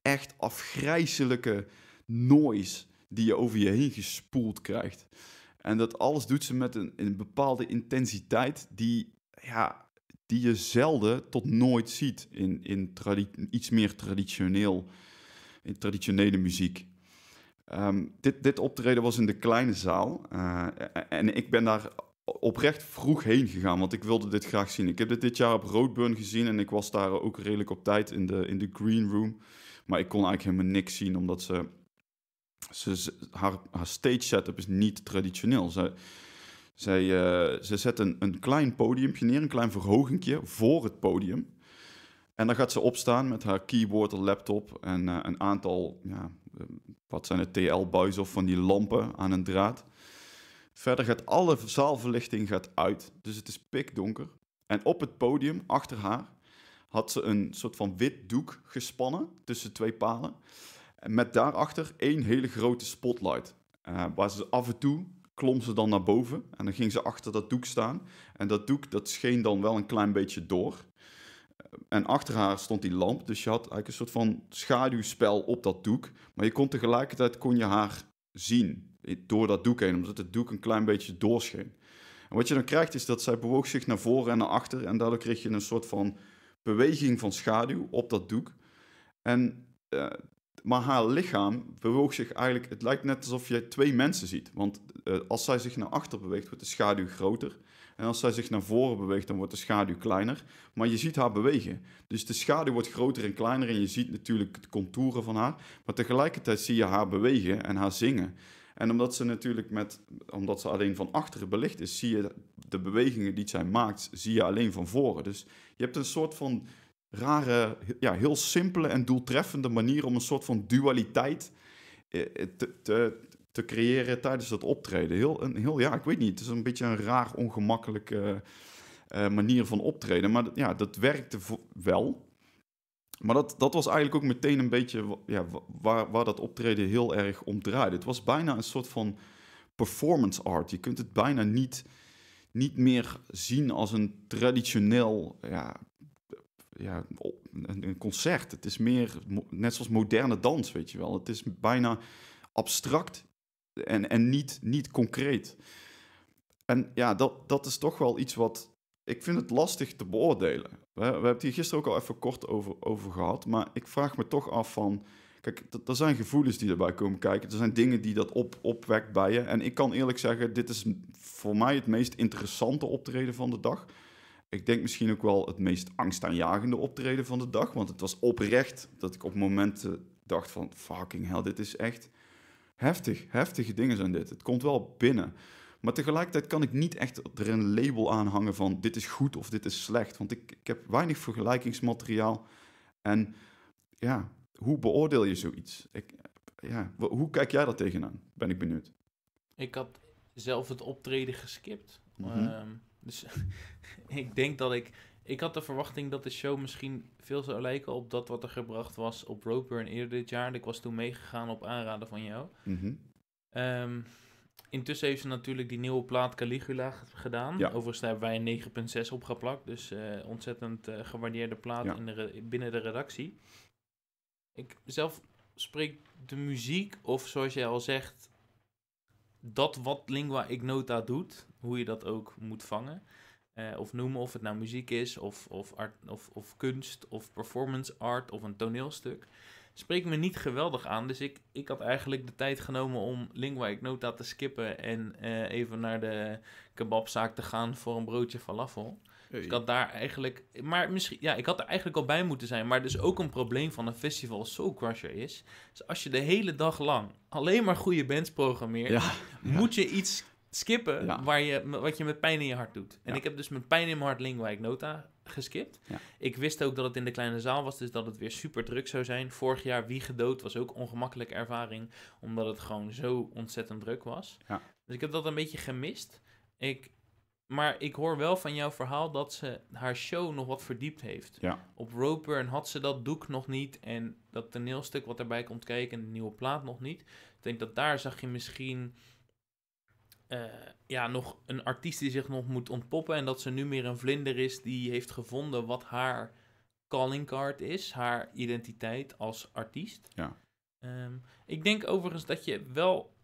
echt afgrijzelijke noise die je over je heen gespoeld krijgt. En dat alles doet ze met een, bepaalde intensiteit die, ja, die je zelden tot nooit ziet in, in iets meer traditioneel, in traditionele muziek. Ehm, dit, dit optreden was in de kleine zaal. Eh, en ik ben daar oprecht vroeg heen gegaan, want ik wilde dit graag zien. Ik heb dit dit jaar op Roadburn gezien en ik was daar ook redelijk op tijd in de, in de green room. Maar ik kon eigenlijk helemaal niks zien, omdat ze, ze haar, haar stage setup is niet traditioneel. Ze, zij, eh, ze zet een, een klein podiumje neer, een klein verhogingje voor het podium. En dan gaat ze opstaan met haar keyboard, laptop en eh, een aantal, ja, eh, wat zijn het, TL-buizen of van die lampen aan een draad. Verder gaat alle zaalverlichting gaat uit, dus het is pikdonker. En op het podium, achter haar, had ze een soort van wit doek gespannen tussen twee palen. Met daarachter één hele grote spotlight. Eh, waar ze af en toe klom ze dan naar boven en dan ging ze achter dat doek staan. En dat doek dat scheen dan wel een klein beetje door en achter haar stond die lamp. Dus je had eigenlijk een soort van schaduwspel op dat doek. Maar je kon tegelijkertijd kon je haar zien eh, door dat doek heen, omdat het doek een klein beetje doorscheen. En wat je dan krijgt is dat zij bewoog zich naar voren en naar achter. En daardoor kreeg je een soort van beweging van schaduw op dat doek. En, eh, maar haar lichaam bewoog zich eigenlijk. Het lijkt net alsof je twee mensen ziet. Want eh, als zij zich naar achter beweegt, wordt de schaduw groter. En als zij zich naar voren beweegt, dan wordt de schaduw kleiner. Maar je ziet haar bewegen. Dus de schaduw wordt groter en kleiner. En je ziet natuurlijk de contouren van haar. Maar tegelijkertijd zie je haar bewegen en haar zingen. En omdat ze natuurlijk met, omdat ze alleen van achteren belicht is, zie je de bewegingen die zij maakt, zie je alleen van voren. Dus je hebt een soort van rare, ja, heel simpele en doeltreffende manier om een soort van dualiteit eh, te, te, te creëren tijdens dat optreden. Heel, een, heel, ja, ik weet niet. Het is een beetje een raar, ongemakkelijke eh, eh, manier van optreden. Maar ja, dat werkte wel. Maar dat, dat was eigenlijk ook meteen een beetje ja, waar, waar dat optreden heel erg om draaide. Het was bijna een soort van performance art. Je kunt het bijna niet, niet meer zien als een traditioneel ja, ja, een concert. Het is meer net zoals moderne dans, weet je wel. Het is bijna abstract en, en niet, niet concreet. En ja, dat, dat is toch wel iets wat. Ik vind het lastig te beoordelen. We, we hebben het hier gisteren ook al even kort over, over gehad. Maar ik vraag me toch af van. Kijk, er zijn gevoelens die erbij komen kijken. Er zijn dingen die dat op, opwekt bij je. En ik kan eerlijk zeggen, dit is voor mij het meest interessante optreden van de dag. Ik denk misschien ook wel het meest angstaanjagende optreden van de dag. Want het was oprecht dat ik op momenten dacht van... fucking hell, dit is echt heftig, heftige dingen zijn dit. Het komt wel binnen. Maar tegelijkertijd kan ik niet echt er een label aan hangen van dit is goed of dit is slecht. Want ik, ik heb weinig vergelijkingsmateriaal. En ja, hoe beoordeel je zoiets? Ik, ja, hoe kijk jij daar tegenaan? Ben ik benieuwd. Ik had zelf het optreden geskipt. Mhm. Ehm, dus ik denk dat ik ik had de verwachting dat de show misschien veel zou lijken op dat wat er gebracht was op Roadburn eerder dit jaar. Ik was toen meegegaan op aanraden van jou. Mhm. Ehm, intussen heeft ze natuurlijk die nieuwe plaat Caligula gedaan. Ja. Overigens daar hebben wij een 9.6 opgeplakt, Dus eh, ontzettend uh, gewaardeerde plaat in de binnen de redactie. Ik zelf spreek de muziek, of zoals jij al zegt, dat wat Lingua Ignota doet, hoe je dat ook moet vangen. Eh, of noemen of het nou muziek is, of, of, of, kunst, of performance art, of een toneelstuk. Spreekt me niet geweldig aan. Dus ik, ik had eigenlijk de tijd genomen om Lingua nota te skippen en eh, even naar de kebabzaak te gaan voor een broodje falafel. Dus ik had daar eigenlijk. Maar misschien. Ja, ik had er eigenlijk al bij moeten zijn. Maar dus ook een probleem van een festival Soul Crusher is. Dus als je de hele dag lang alleen maar goede bands programmeert. moet je iets skippen waar je, wat je met pijn in je hart doet. En ik heb dus met pijn in mijn hart Lingwijk Nota geskipt. Ik wist ook dat het in de kleine zaal was, dus dat het weer super druk zou zijn. Vorig jaar Wie gedood was ook ongemakkelijke ervaring, omdat het gewoon zo ontzettend druk was. Dus ik heb dat een beetje gemist. Ik, maar ik hoor wel van jouw verhaal dat ze haar show nog wat verdiept heeft. Op Roper had ze dat doek nog niet en dat toneelstuk wat erbij komt kijken en de nieuwe plaat nog niet. Ik denk dat daar zag je misschien eh, ja, nog een artiest die zich nog moet ontpoppen. En dat ze nu meer een vlinder is die heeft gevonden wat haar calling card is. Haar identiteit als artiest. Ja. Ehm, ik denk overigens dat je wel.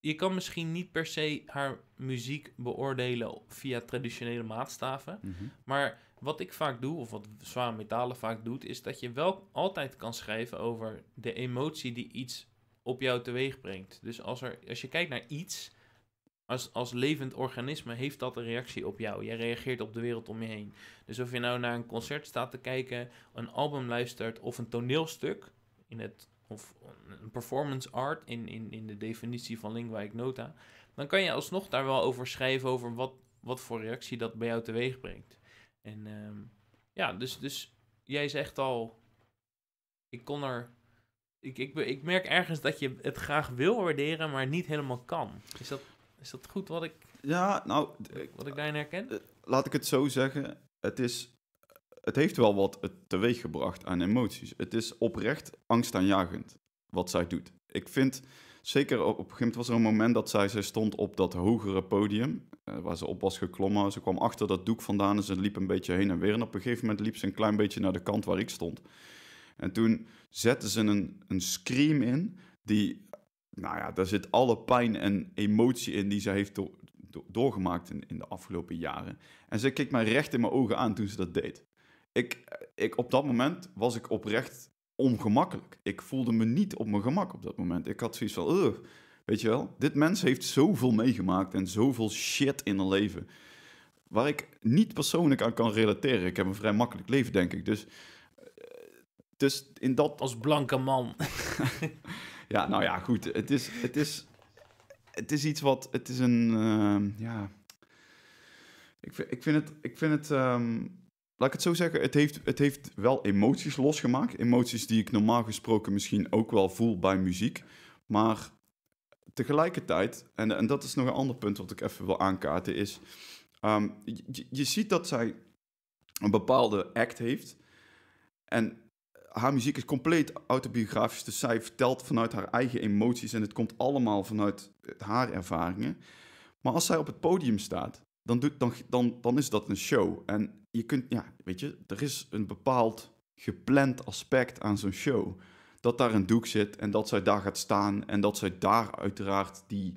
Je kan misschien niet per se haar muziek beoordelen via traditionele maatstaven. Mhm. Maar wat ik vaak doe, of wat zware metalen vaak doet, is dat je wel altijd kan schrijven over de emotie die iets op jou teweeg brengt. Dus als, er, als je kijkt naar iets, als, als levend organisme heeft dat een reactie op jou. Jij reageert op de wereld om je heen. Dus of je nou naar een concert staat te kijken, een album luistert of een toneelstuk, in het, of een performance art in, in, in de definitie van lingua ignota, dan kan je alsnog daar wel over schrijven over wat, wat voor reactie dat bij jou teweeg brengt. En ehm, ja, dus, dus jij zegt al, ik kon er ik, ik, ik merk ergens dat je het graag wil waarderen, maar niet helemaal kan. Is dat, is dat goed wat ik, ja, nou, wat ik daarin herken? Eh, laat ik het zo zeggen. Het, is, het heeft wel wat teweeg gebracht aan emoties. Het is oprecht angstaanjagend wat zij doet. Ik vind, zeker op, op een gegeven moment was er een moment dat zij, zij stond op dat hogere podium. Eh, waar ze op was geklommen. Ze kwam achter dat doek vandaan en ze liep een beetje heen en weer. En op een gegeven moment liep ze een klein beetje naar de kant waar ik stond. En toen zette ze een, een scream in die nou ja, daar zit alle pijn en emotie in die ze heeft doorgemaakt in, de afgelopen jaren. En ze keek mij recht in mijn ogen aan toen ze dat deed. Ik, ik, op dat moment was ik oprecht ongemakkelijk. Ik voelde me niet op mijn gemak op dat moment. Ik had zoiets van, weet je wel, dit mens heeft zoveel meegemaakt en zoveel shit in haar leven. Waar ik niet persoonlijk aan kan relateren. Ik heb een vrij makkelijk leven, denk ik. Dus, eh, dus in dat... Als blanke man. Ja, nou ja, goed. Het is, het is, het is iets wat. Het is een. Ehm, ja. Ik vind, ik vind het. Ik vind het ehm, laat ik het zo zeggen. Het heeft, het heeft wel emoties losgemaakt. Emoties die ik normaal gesproken misschien ook wel voel bij muziek. Maar tegelijkertijd. En, en dat is nog een ander punt wat ik even wil aankaarten. Is. Ehm, je ziet dat zij een bepaalde act heeft. En haar muziek is compleet autobiografisch. Dus zij vertelt vanuit haar eigen emoties en het komt allemaal vanuit haar ervaringen. Maar als zij op het podium staat, dan, doet, dan, dan, dan is dat een show. En je kunt, ja, weet je, er is een bepaald gepland aspect aan zo'n show. Dat daar een doek zit en dat zij daar gaat staan en dat zij daar uiteraard die,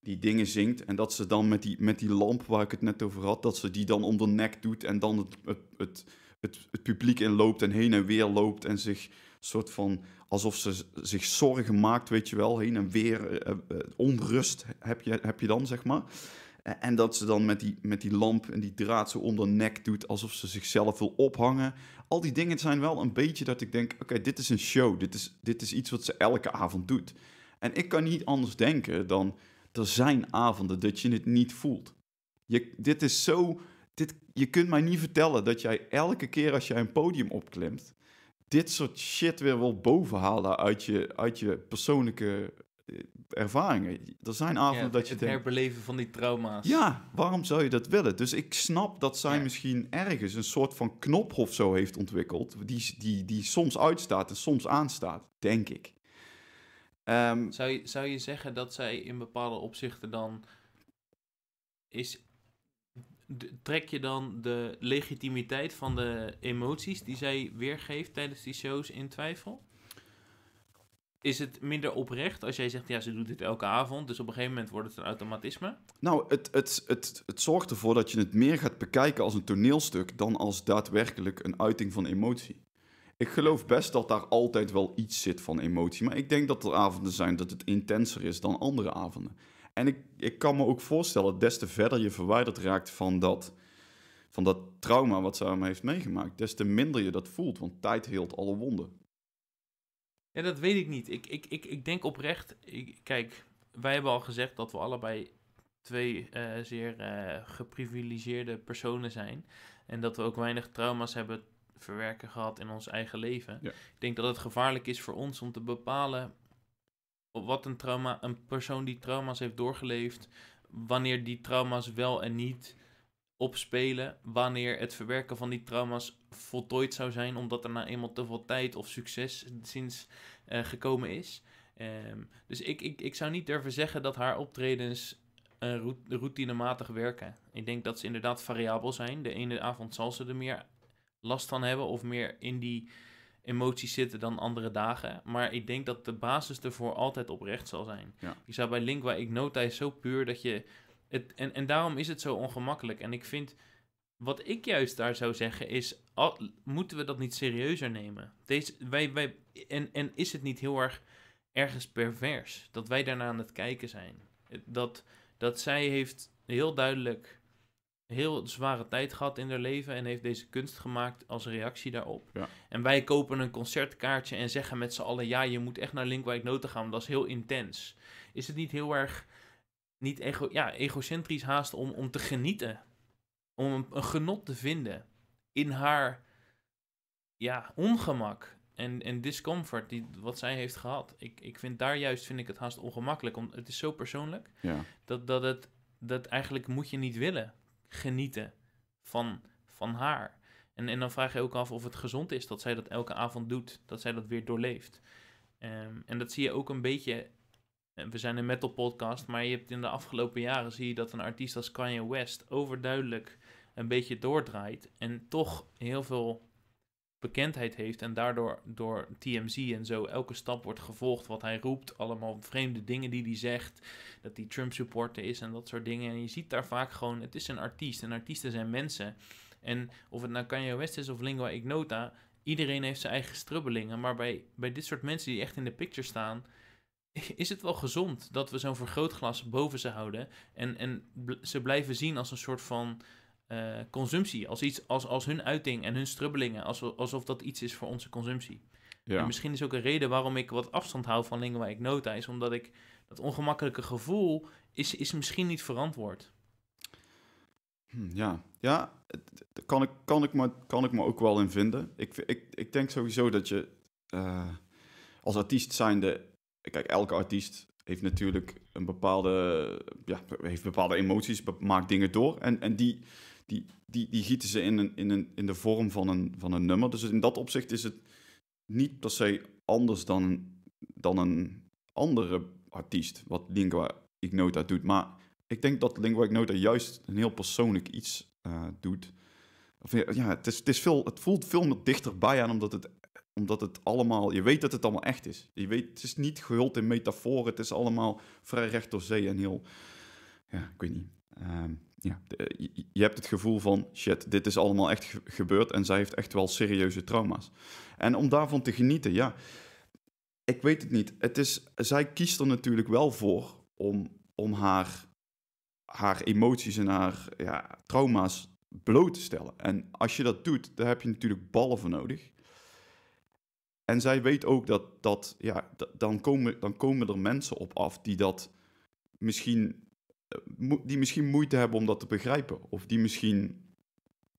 die dingen zingt. En dat ze dan met die, met die lamp waar ik het net over had, dat ze die dan om de nek doet en dan het, het het, publiek in loopt en heen en weer loopt en zich soort van alsof ze zich zorgen maakt, weet je wel, heen en weer. Eh, eh, eh, onrust heb je, heb je dan, zeg maar. En dat ze dan met die, met die lamp en die draad zo onder nek doet, alsof ze zichzelf wil ophangen. Al die dingen zijn wel een beetje dat ik denk: oké, dit is een show. Dit is, dit is iets wat ze elke avond doet. En ik kan niet anders denken dan: er zijn avonden dat je het niet voelt. Je, dit is zo dit, je kunt mij niet vertellen dat jij elke keer als jij een podium opklimt, dit soort shit weer wil bovenhalen uit je, uit je persoonlijke eh, ervaringen. Er zijn avonden dat je... Het herbeleven van die trauma's. Ja, waarom zou je dat willen? Dus ik snap dat zij misschien ergens een soort van knop of zo heeft ontwikkeld... Die, die, die soms uitstaat en soms aanstaat, denk ik. Ehm, zou, je, zou je zeggen dat zij in bepaalde opzichten dan... Is, trek je dan de legitimiteit van de emoties die zij weergeeft tijdens die shows in twijfel? Is het minder oprecht als jij zegt, ja, ze doet dit elke avond, dus op een gegeven moment wordt het een automatisme? Nou, het, het, het, het zorgt ervoor dat je het meer gaat bekijken als een toneelstuk dan als daadwerkelijk een uiting van emotie. Ik geloof best dat daar altijd wel iets zit van emotie, maar ik denk dat er avonden zijn dat het intenser is dan andere avonden. En ik, ik kan me ook voorstellen, des te verder je verwijderd raakt van dat, van dat trauma wat ze aan heeft meegemaakt, des te minder je dat voelt, want tijd heelt alle wonden. En dat weet ik niet. Ik, ik, ik, ik denk oprecht, kijk, wij hebben al gezegd dat we allebei twee eh, zeer uh, geprivilegeerde personen zijn. En dat we ook weinig trauma's hebben verwerken gehad in ons eigen leven. Ik denk dat het gevaarlijk is voor ons om te bepalen wat een trauma, een persoon die trauma's heeft doorgeleefd, wanneer die trauma's wel en niet opspelen, wanneer het verwerken van die trauma's voltooid zou zijn, omdat er nou eenmaal te veel tijd of succes sinds eh, gekomen is. Ehm, dus ik, ik, ik zou niet durven zeggen dat haar optredens uh, routinematig werken. Ik denk dat ze inderdaad variabel zijn. De ene avond zal ze er meer last van hebben of meer in die emoties zitten dan andere dagen. Maar ik denk dat de basis ervoor altijd oprecht zal zijn. Ja. Ik zou bij Lingua Ignota is zo puur dat je... Het, en, en daarom is het zo ongemakkelijk. En ik vind... Wat ik juist daar zou zeggen is... Al, moeten we dat niet serieuzer nemen? Deze, wij, wij, en, en is het niet heel erg ergens pervers? Dat wij daarna aan het kijken zijn. Dat, dat zij heeft heel duidelijk heel zware tijd gehad in haar leven en heeft deze kunst gemaakt als reactie daarop. En wij kopen een concertkaartje en zeggen met z'n allen: ja, je moet echt naar Linkwijk Noten gaan, dat is heel intens. Is het niet heel erg, niet ego, ja, egocentrisch haast om, om te genieten? Om een, een genot te vinden in haar ja, ongemak en, en discomfort die, wat zij heeft gehad. Ik, ik vind daar juist vind ik het haast ongemakkelijk, omdat het is zo persoonlijk ja. dat, dat, het, dat eigenlijk moet je niet willen genieten van, van haar. En, en dan vraag je ook af of het gezond is dat zij dat elke avond doet, dat zij dat weer doorleeft. Ehm, en dat zie je ook een beetje. Eh, we zijn een metal podcast, maar je hebt in de afgelopen jaren zie je dat een artiest als Kanye West overduidelijk een beetje doordraait en toch heel veel bekendheid heeft en daardoor door TMZ en zo elke stap wordt gevolgd wat hij roept, allemaal vreemde dingen die hij zegt, dat hij Trump supporter is en dat soort dingen. En je ziet daar vaak gewoon, het is een artiest en artiesten zijn mensen. En of het nou Kanye West is of Lingua Ignota, iedereen heeft zijn eigen strubbelingen, maar bij, bij dit soort mensen die echt in de picture staan, is het wel gezond dat we zo'n vergrootglas boven ze houden en, en ze blijven zien als een soort van eh, consumptie. Als, iets, als, als hun uiting en hun strubbelingen, alsof, alsof dat iets is voor onze consumptie. Ja. En misschien is ook een reden waarom ik wat afstand hou van dingen waar ik nota is, omdat ik dat ongemakkelijke gevoel is, is misschien niet verantwoord. Hm, ja, ja daar kan ik, kan, ik me, kan ik me ook wel in vinden. Ik, ik, ik denk sowieso dat je eh, als artiest zijnde... Kijk, elke artiest heeft natuurlijk een bepaalde, ja, heeft bepaalde emoties, maakt dingen door. En, en die, die, die, die gieten ze in, in, in de vorm van een, van een nummer. Dus in dat opzicht is het niet per se anders dan, dan een andere artiest, wat Lingua Ignota doet. Maar ik denk dat Lingua Ignota juist een heel persoonlijk iets eh, doet. Of, ja, het, is, het, is veel, het voelt veel meer dichterbij aan, omdat het, omdat het allemaal... Je weet dat het allemaal echt is. Je weet, het is niet gehuld in metaforen. Het is allemaal vrij recht door zee en heel... Ja, ik weet niet. Um, ja. Eh, je hebt het gevoel van shit, dit is allemaal echt gebeurd en zij heeft echt wel serieuze trauma's. En om daarvan te genieten, ja, ik weet het niet. Het is, zij kiest er natuurlijk wel voor om, om haar, haar emoties en haar ja, trauma's bloot te stellen. En als je dat doet, daar heb je natuurlijk ballen voor nodig. En zij weet ook dat, dat ja, dan, komen, dan komen er mensen op af die dat misschien die misschien moeite hebben om dat te begrijpen. Of die misschien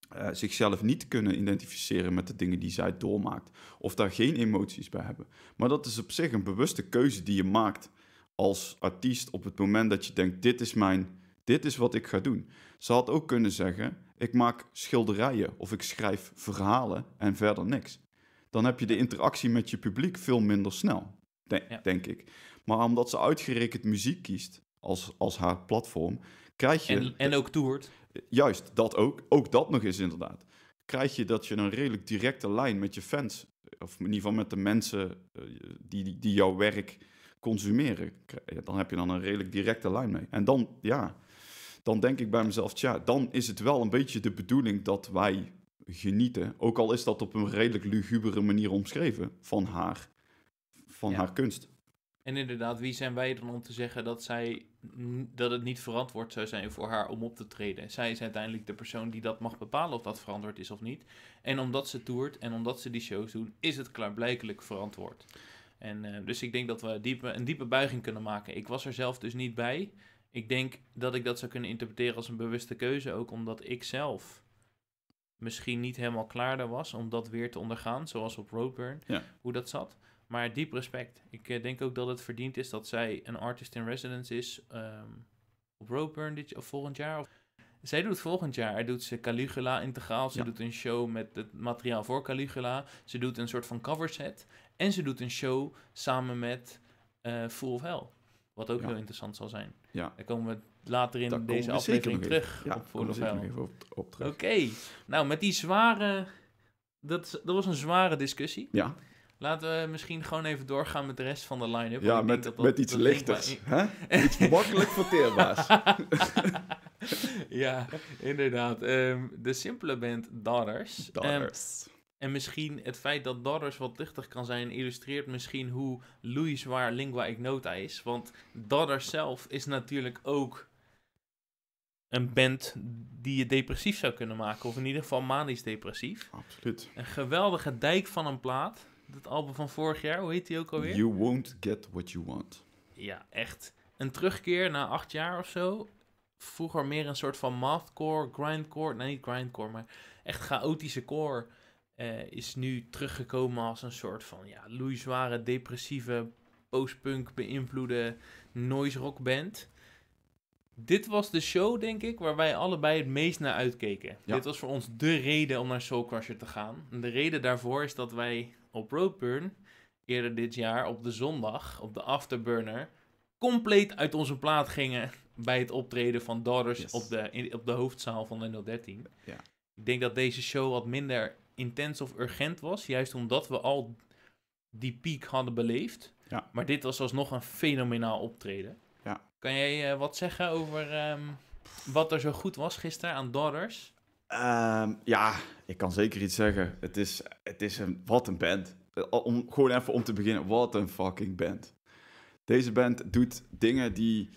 eh, zichzelf niet kunnen identificeren met de dingen die zij doormaakt. Of daar geen emoties bij hebben. Maar dat is op zich een bewuste keuze die je maakt als artiest op het moment dat je denkt: dit is mijn, dit is wat ik ga doen. Ze had ook kunnen zeggen: ik maak schilderijen of ik schrijf verhalen en verder niks. Dan heb je de interactie met je publiek veel minder snel, denk ik. Maar omdat ze uitgerekend muziek kiest, als, als haar platform, krijg je... En, en ook toert. Juist, dat ook. Ook dat nog eens inderdaad. Krijg je dat je een redelijk directe lijn met je fans, of in ieder geval met de mensen eh, die, die, jouw werk consumeren, dan heb je dan een redelijk directe lijn mee. En dan, ja, dan denk ik bij mezelf, tja, dan is het wel een beetje de bedoeling dat wij genieten, ook al is dat op een redelijk lugubere manier omschreven, van haar, van ja. haar kunst. En inderdaad, wie zijn wij dan om te zeggen dat, zij, dat het niet verantwoord zou zijn voor haar om op te treden? Zij is uiteindelijk de persoon die dat mag bepalen of dat verantwoord is of niet. En omdat ze toert en omdat ze die shows doen, is het klaarblijkelijk verantwoord. En, eh, dus ik denk dat we diepe, een diepe buiging kunnen maken. Ik was er zelf dus niet bij. Ik denk dat ik dat zou kunnen interpreteren als een bewuste keuze, ook omdat ik zelf misschien niet helemaal klaar daar was om dat weer te ondergaan, zoals op Roadburn, hoe dat zat. Maar diep respect. Ik eh, denk ook dat het verdiend is dat zij een artist in residence is ehm, op Roadburn dit, of volgend jaar. zij doet volgend jaar doet ze Caligula integraal. Ze doet een show met het materiaal voor Caligula. Ze doet een soort van cover set. En ze doet een show samen met uh, of Hell. Wat ook heel interessant zal zijn. Ja. Daar komen we later in deze aflevering terug ja, op Full of Hell. Op, op Oké, nou met die zware. Dat, dat was een zware discussie. Ja. Laten we misschien gewoon even doorgaan met de rest van de line-up. Ja, met, iets lichters. Hè? Iets makkelijk verteerbaars. ja, inderdaad. Ehm, de simpele band Daughters. Ehm, Daughters. en misschien het feit dat Daughters wat lichter kan zijn, illustreert misschien hoe Louis waar lingua ignota is. Want Daughters zelf is natuurlijk ook een band die je depressief zou kunnen maken. Of in ieder geval manisch depressief. Absoluut. Een geweldige dijk van een plaat dat album van vorig jaar, hoe heet die ook alweer? You Won't Get What You Want. Ja, echt een terugkeer na acht jaar of zo. Vroeger meer een soort van mathcore, grindcore, nee niet grindcore, maar echt chaotische core. Eh, is nu teruggekomen als een soort van ja, loeizware, depressieve, postpunk beïnvloede noise rock band. Dit was de show, denk ik, waar wij allebei het meest naar uitkeken. Dit was voor ons de reden om naar Soulcrusher te gaan. de reden daarvoor is dat wij op Roadburn eerder dit jaar op de zondag, op de Afterburner, compleet uit onze plaat gingen bij het optreden van Dodders op, de, op de hoofdzaal van 013. Ja. Ik denk dat deze show wat minder intens of urgent was, juist omdat we al die piek hadden beleefd. Ja. Maar dit was alsnog een fenomenaal optreden. Ja. Kan jij eh, wat zeggen over ehm, wat er zo goed was gisteren aan Dodders? Ehm, ja, ik kan zeker iets zeggen. Het is, het is een, wat een band. Eh, om, gewoon even om te beginnen, wat een fucking band. Deze band doet dingen die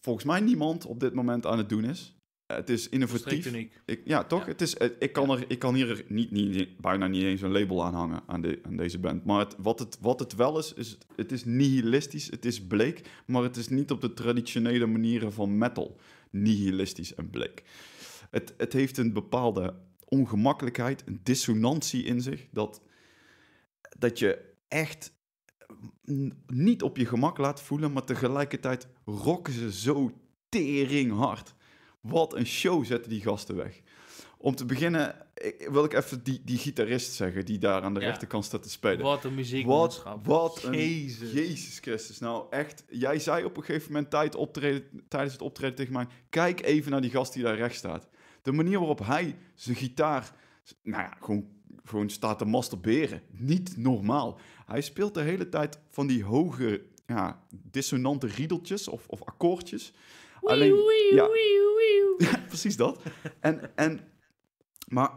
volgens mij niemand op dit moment aan het doen is. Het is innovatief. Ik, ja, toch? Het is, eh, ik, kan er, ik kan hier niet, niet, bijna niet eens een label aan hangen aan, deze band. Maar wat, het, wat het wel is, is het is nihilistisch, het is bleek, maar het is niet op de traditionele manieren van metal nihilistisch en bleek het, het heeft een bepaalde ongemakkelijkheid, een dissonantie in zich, dat, dat je echt niet op je gemak laat voelen, maar tegelijkertijd rocken ze zo tering hard. Wat een show zetten die gasten weg. Om te beginnen wil ik even die, die gitarist zeggen die daar aan de rechterkant staat te spelen. Wat een muziek. Wat, wat een, Jezus. Jezus Christus. Nou echt, jij zei op een gegeven moment optreden, tijdens het optreden tegen mij, kijk even naar die gast die daar rechts staat. De manier waarop hij zijn gitaar, nou ja, gewoon, gewoon staat te masturberen. Niet normaal. Hij speelt de hele tijd van die hoge, ja, dissonante riedeltjes of, of akkoordjes. Wee, Alleen, wee, wee, precies dat. En, en, maar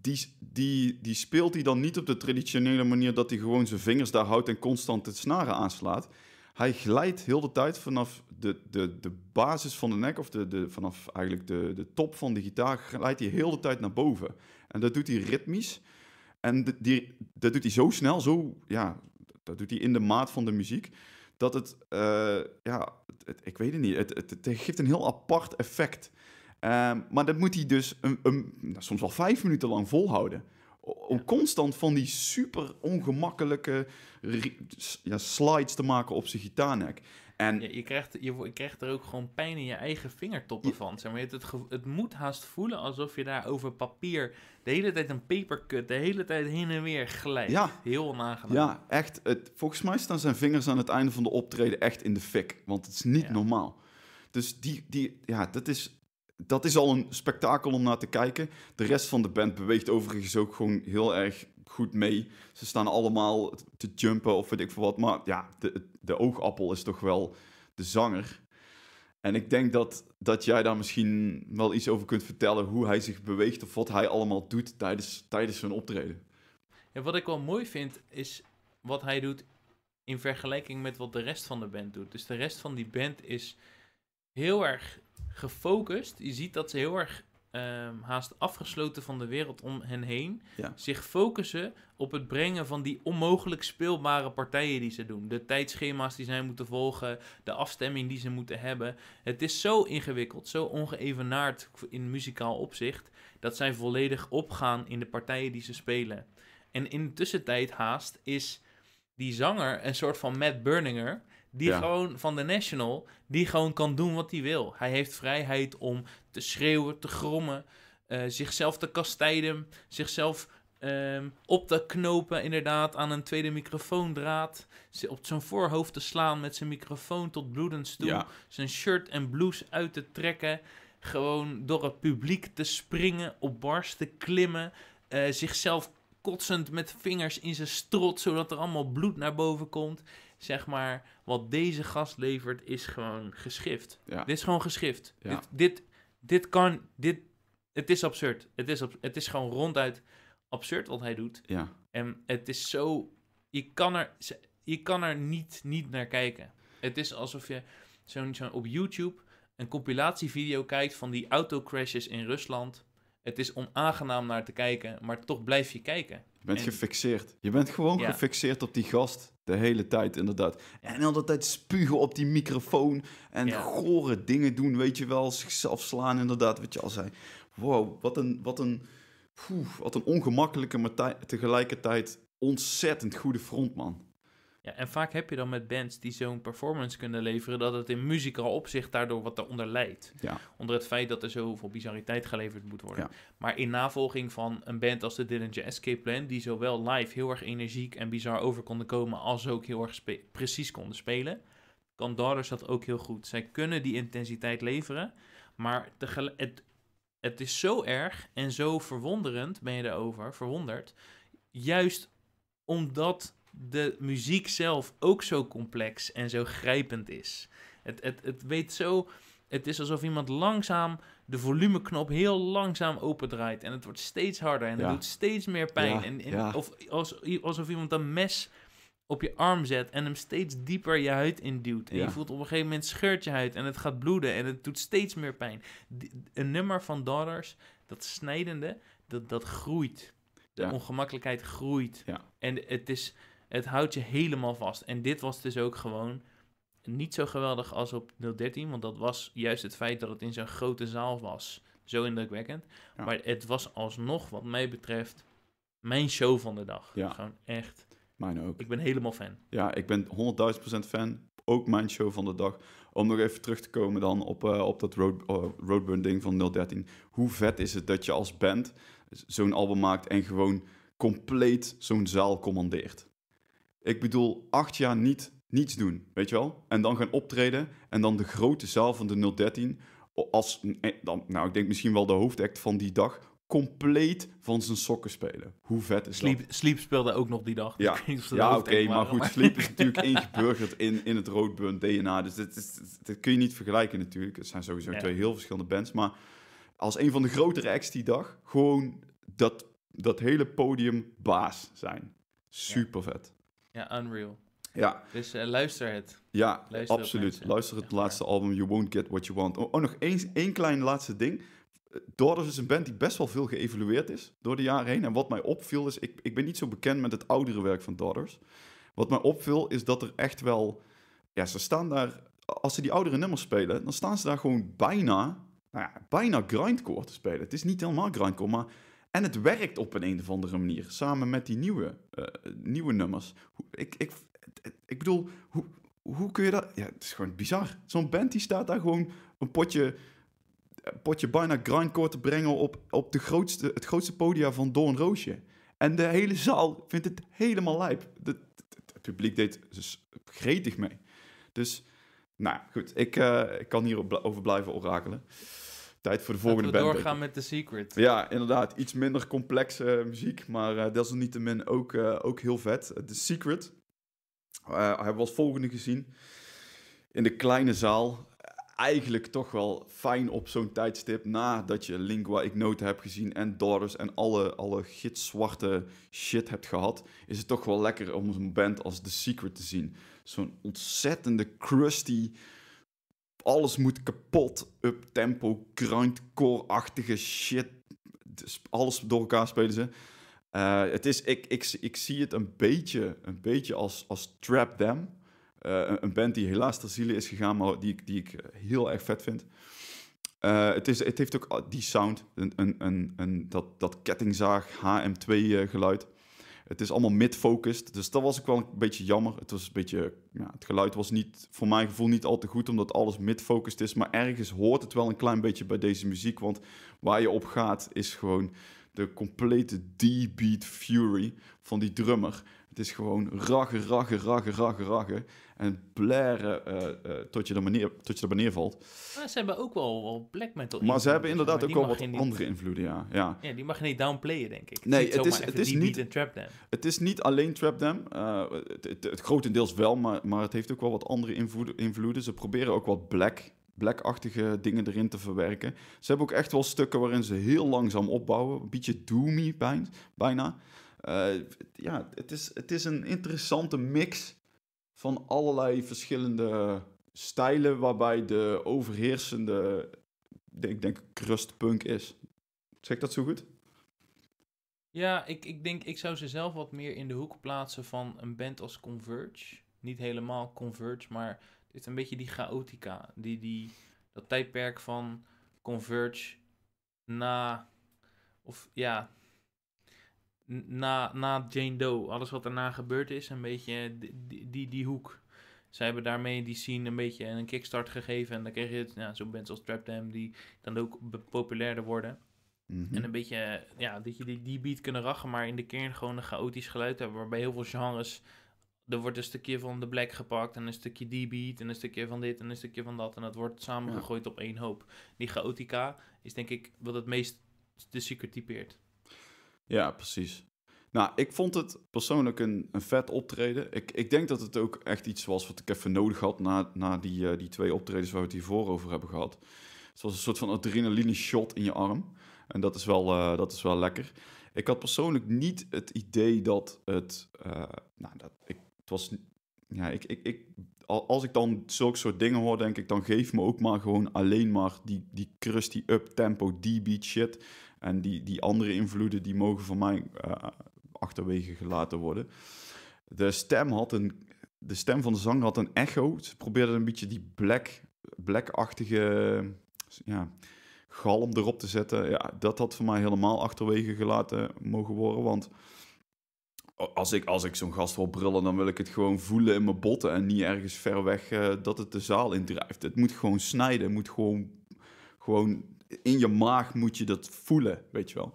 die, die, die speelt hij dan niet op de traditionele manier dat hij gewoon zijn vingers daar houdt en constant het snaren aanslaat. Hij glijdt heel de tijd vanaf de, de, de basis van de nek, of de, de, vanaf eigenlijk de, de top van de gitaar, glijdt hij heel de tijd naar boven. En dat doet hij ritmisch. En de, die, dat doet hij zo snel, zo, ja, dat doet hij in de maat van de muziek, dat het, eh, ja, het, ik weet het niet, het, het, geeft een heel apart effect. Ehm, maar dat moet hij dus een, een, nou, soms wel vijf minuten lang volhouden. Om constant van die super ongemakkelijke ja, slides te maken op zijn gitaarnek. En, je, krijgt, je, krijgt er ook gewoon pijn in je eigen vingertoppen van. het, het, moet haast voelen alsof je daar over papier de hele tijd een papercut, de hele tijd heen en weer glijdt. Heel onaangenaam. Ja, echt. Het, volgens mij staan zijn vingers aan het einde van de optreden echt in de fik. Want het is niet normaal. Dus die, die, ja, dat, is, dat is al een spektakel om naar te kijken. De rest van de band beweegt overigens ook gewoon heel erg goed mee. Ze staan allemaal te jumpen of weet ik veel wat. Maar ja, de, de oogappel is toch wel de zanger. En ik denk dat, dat jij daar misschien wel iets over kunt vertellen. Hoe hij zich beweegt of wat hij allemaal doet tijdens, tijdens zijn optreden. Ja, wat ik wel mooi vind is wat hij doet in vergelijking met wat de rest van de band doet. Dus de rest van die band is heel erg gefocust. Je ziet dat ze heel erg Ehm, haast afgesloten van de wereld om hen heen, zich focussen op het brengen van die onmogelijk speelbare partijen die ze doen. De tijdschema's die zij moeten volgen, de afstemming die ze moeten hebben. Het is zo ingewikkeld, zo ongeëvenaard in muzikaal opzicht, dat zij volledig opgaan in de partijen die ze spelen. En in de tussentijd haast is die zanger een soort van Matt Berninger. Die gewoon van de National, die gewoon kan doen wat hij wil. Hij heeft vrijheid om te schreeuwen, te grommen, eh, zichzelf te kastijden, zichzelf ehm, op te knopen, inderdaad, aan een tweede microfoondraad. Op zijn voorhoofd te slaan met zijn microfoon tot bloedens toe. Zijn shirt en blouse uit te trekken. Gewoon door het publiek te springen, op bars te klimmen. Eh, zichzelf kotsend met vingers in zijn strot, zodat er allemaal bloed naar boven komt zeg maar, wat deze gast levert, is gewoon geschift. Ja. Dit is gewoon geschift. Dit, dit, dit kan, dit, het is absurd. Het is, het is gewoon ronduit absurd wat hij doet. Ja. En het is zo, je kan er, je kan er niet, niet naar kijken. Het is alsof je zo'n zo op YouTube een compilatievideo kijkt van die autocrashes in Rusland het is onaangenaam naar te kijken, maar toch blijf je kijken. Je bent gefixeerd. Je bent gewoon gefixeerd op die gast de hele tijd, inderdaad. En de tijd spugen op die microfoon en ja. gore dingen doen, weet je wel. Zichzelf slaan, inderdaad, wat je al zei. Wow, wat een, wat een, wat een ongemakkelijke, maar tegelijkertijd ontzettend goede frontman en vaak heb je dan met bands die zo'n performance kunnen leveren, dat het in muzikaal opzicht daardoor wat eronder leidt. Ja. Onder het feit dat er zoveel bizariteit geleverd moet worden. Maar in navolging van een band als de Dillinger Escape Plan, die zowel live heel erg energiek en bizar over konden komen, als ook heel erg precies konden spelen, kan Daughters dat ook heel goed. Zij kunnen die intensiteit leveren, maar het, het is zo erg en zo verwonderend, ben je erover, verwonderd, juist omdat de muziek zelf ook zo complex en zo grijpend is. Het, het, het weet zo. Het is alsof iemand langzaam de volumeknop heel langzaam opendraait. En het wordt steeds harder en het doet steeds meer pijn. en, Of als, alsof iemand een mes op je arm zet en hem steeds dieper je huid induwt. En je voelt op een gegeven moment scheurt je huid en het gaat bloeden en het doet steeds meer pijn. een nummer van Daughters, dat snijdende, dat, dat groeit. De ongemakkelijkheid groeit. En het is het houdt je helemaal vast. En dit was dus ook gewoon niet zo geweldig als op 013. Want dat was juist het feit dat het in zo'n grote zaal was. Zo indrukwekkend. Maar het was alsnog, wat mij betreft, mijn show van de dag. Ja. Gewoon echt. Mijn ook. Ik ben helemaal fan. Ja, ik ben 100.000% fan. Ook mijn show van de dag. Om nog even terug te komen dan op, eh, op dat road, eh, Roadburn ding van 013. Hoe vet is het dat je als band zo'n album maakt en gewoon compleet zo'n zaal commandeert. Ik bedoel, acht jaar niet niets doen, weet je wel? En dan gaan optreden en dan de grote zaal van de 013 als, eh, dan, nou, ik denk misschien wel de hoofdact van die dag, compleet van zijn sokken spelen. Hoe vet is Sleep, dat? Sleep speelde ook nog die dag. Dus ja, ja oké, maar goed, Sleep is natuurlijk ingeburgerd in, in het roodburn DNA, dus dat kun je niet vergelijken natuurlijk. Het zijn sowieso twee heel verschillende bands, maar als een van de grotere acts die dag, gewoon dat, dat hele podium baas zijn. Super vet. Ja, Unreal. Ja. Dus eh, luister het. Ja, luister absoluut. Luister het laatste album You Won't Get What You Want. Oh, oh nog één, één klein laatste ding. Eh, Daughters is een band die best wel veel geëvalueerd is door de jaren heen. En wat mij opviel is, ik, ik ben niet zo bekend met het oudere werk van Daughters. Wat mij opviel is dat er echt wel... Ja, ze staan daar... Als ze die oudere nummers spelen, dan staan ze daar gewoon bijna... Nou ja, bijna grindcore te spelen. Het is niet helemaal grindcore, maar en het werkt op een, een of andere manier, samen met die nieuwe, eh, nieuwe nummers. Ik, ik, ik bedoel, hoe, hoe kun je dat... Ja, het is gewoon bizar. Zo'n band die staat daar gewoon een potje, potje bijna grindcore te brengen op, op de grootste, het grootste podium van Doorn Roosje. En de hele zaal vindt het helemaal lijp. het, publiek deed dus gretig mee. Dus, nou goed, ik, uh, ik kan hierover blijven orakelen tijd voor de volgende band. doorgaan met The Secret. Ja, inderdaad. Iets minder complexe eh, muziek, maar eh, desalniettemin ook, eh, ook heel vet. The Secret. hebben we als volgende gezien. In de kleine zaal eigenlijk toch wel fijn op zo'n tijdstip. Nadat je Lingua Ignota hebt gezien en Daughters en alle, alle gitzwarte shit hebt gehad. Is het toch wel lekker om zo'n band als The Secret te zien. Zo'n ontzettende crusty alles moet kapot. Up-tempo, grindcore-achtige shit. Dus alles door elkaar spelen ze. Eh, het is, ik, ik, ik zie het een beetje, een beetje als, als Trap Them. Eh, een band die helaas ter ziele is gegaan, maar die, die ik heel erg vet vind. Eh, het, is, het heeft ook ah, die sound, een, een, een, dat, dat kettingzaag HM2 geluid. Het is allemaal mid-focused, dus dat was ik wel een beetje jammer. Het, was een beetje, ja, het geluid was niet, voor mijn gevoel niet al te goed, omdat alles mid-focused is. Maar ergens hoort het wel een klein beetje bij deze muziek, want waar je op gaat is gewoon de complete D-beat fury van die drummer. Het is gewoon raggen, raggen, raggen, raggen, raggen. En blaren uh, tot, je er manier, tot je er neervalt. Maar ze hebben ook wel, wel black metal Maar ze hebben inderdaad ook wel wat andere invloeden, ja. ja. ja. die mag je niet downplayen, denk ik. Nee, het, is, het, is niet, een trapdam. Het is niet alleen trapdam. Eh, het, het, het, grotendeels wel, maar, maar het heeft ook wel wat andere invloeden. Ze proberen ook wat black blackachtige dingen erin te verwerken. Ze hebben ook echt wel stukken waarin ze heel langzaam opbouwen. Een beetje doomy bijna. Eh, ja, het is, het is een interessante mix van allerlei verschillende stijlen waarbij de overheersende, ik denk, crustpunk is. Zeg ik dat zo goed? Ja, ik, ik denk, ik zou ze zelf wat meer in de hoek plaatsen van een band als Converge. Niet helemaal Converge, maar dit een beetje die chaotica. Die, die, dat tijdperk van Converge na, of ja, na, na Jane Doe, alles wat daarna gebeurd is, een beetje die, die, hoek. ze hebben daarmee die scene een beetje een kickstart gegeven. En dan krijg je nou, zo'n bands als Trap Dam, die dan ook populairder worden. Mhm. En een beetje, ja, dat je die, die beat kunnen rachen, maar in de kern gewoon een chaotisch geluid hebben. Waarbij heel veel genres, er wordt een stukje van de black gepakt en een stukje die beat en een stukje van dit en een stukje van dat. En dat wordt samengegooid ja. op één hoop. Die chaotica is denk ik wat het meest de secret typeert. Ja, precies. Nou, ik vond het persoonlijk een, een vet optreden. Ik, ik denk dat het ook echt iets was wat ik even nodig had na, na die, eh, die twee optredens waar we het hiervoor over hebben gehad. Het was een soort van adrenaline shot in je arm. En dat is wel, uh, dat is wel lekker. Ik had persoonlijk niet het idee dat het. Eh, nou, dat, ik, het was. Ja, ik, ik, ik, als ik dan zulke soort dingen hoor, denk ik, dan geef me ook maar gewoon alleen maar die, die crusty up tempo die beat shit. En die, die andere invloeden, die mogen van mij eh, achterwege gelaten worden. De stem, had een, de stem van de zang had een echo. Ze probeerde een beetje die black, blackachtige ja, galm erop te zetten. Ja, dat had voor mij helemaal achterwege gelaten mogen worden, want als ik, als ik zo'n gast wil brullen, dan wil ik het gewoon voelen in mijn botten en niet ergens ver weg eh, dat het de zaal indrijft. Het moet gewoon snijden, het moet gewoon, gewoon in je maag moet je dat voelen, weet je wel.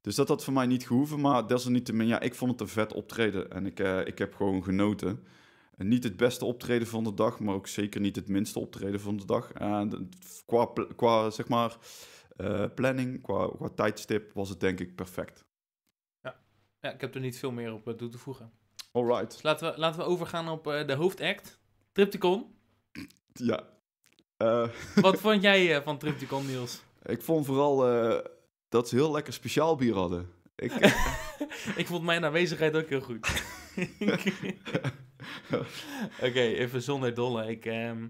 Dus dat had voor mij niet gehoeven, maar desalniettemin, ja, ik vond het een vet optreden en ik, eh, ik heb gewoon genoten. niet het beste optreden van de dag, maar ook zeker niet het minste optreden van de dag. En qua, qua zeg maar, eh, planning, qua, qua tijdstip was het denk ik perfect. Ja. ja, ik heb er niet veel meer op eh, toe te voegen. Alright. Dus laten we, laten we overgaan op de hoofdact, Tripticon. Ja, eh, wat vond jij uh, van Tripticon, Niels? Ik vond vooral eh, dat ze heel lekker speciaal bier hadden. Ik, ik vond mijn aanwezigheid ook heel goed. Oké, even zonder dolle. Ik, ehm,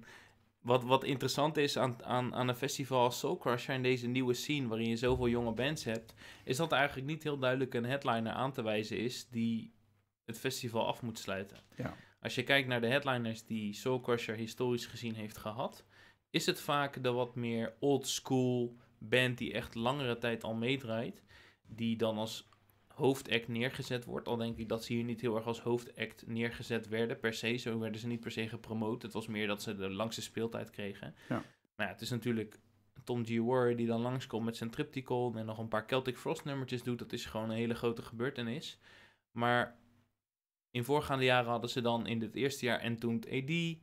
wat, wat interessant is aan, aan, aan een festival als Soul Crusher en deze nieuwe scene waarin je zoveel jonge bands hebt, is dat eigenlijk niet heel duidelijk een headliner aan te wijzen is die het festival af moet sluiten. Ja. Als je kijkt naar de headliners die Soul Crusher historisch gezien heeft gehad, is het vaak de wat meer old school band die echt langere tijd al meedraait. Die dan als hoofdact neergezet wordt. Al denk ik dat ze hier niet heel erg als hoofdact neergezet werden per se. Zo werden ze niet per se gepromoot. Het was meer dat ze de langste speeltijd kregen. Ja. Maar ja, het is natuurlijk Tom G. Warrior die dan langskomt met zijn Tripticon en nog een paar Celtic Frost nummertjes doet. Dat is gewoon een hele grote gebeurtenis. Maar in voorgaande jaren hadden ze dan in het eerste jaar en toen AD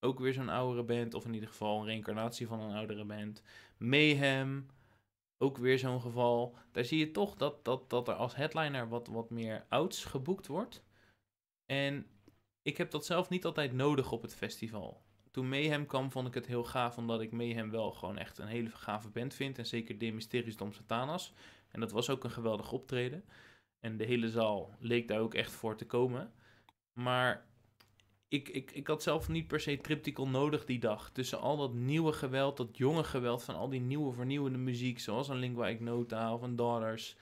ook weer zo'n oudere band. Of in ieder geval een reïncarnatie van een oudere band. Mayhem, ook weer zo'n geval. Daar zie je toch dat, dat, dat er als headliner wat, wat meer ouds geboekt wordt. En ik heb dat zelf niet altijd nodig op het festival. Toen Mayhem kwam, vond ik het heel gaaf, omdat ik Mayhem wel gewoon echt een hele gave band vind. En zeker de Mysteries Dom Satanas. En dat was ook een geweldig optreden. En de hele zaal leek daar ook echt voor te komen. Maar ik, ik, ik had zelf niet per se Triptychon nodig die dag. Tussen al dat nieuwe geweld, dat jonge geweld van al die nieuwe vernieuwende muziek, zoals een Lingua Ignota of een Daughters,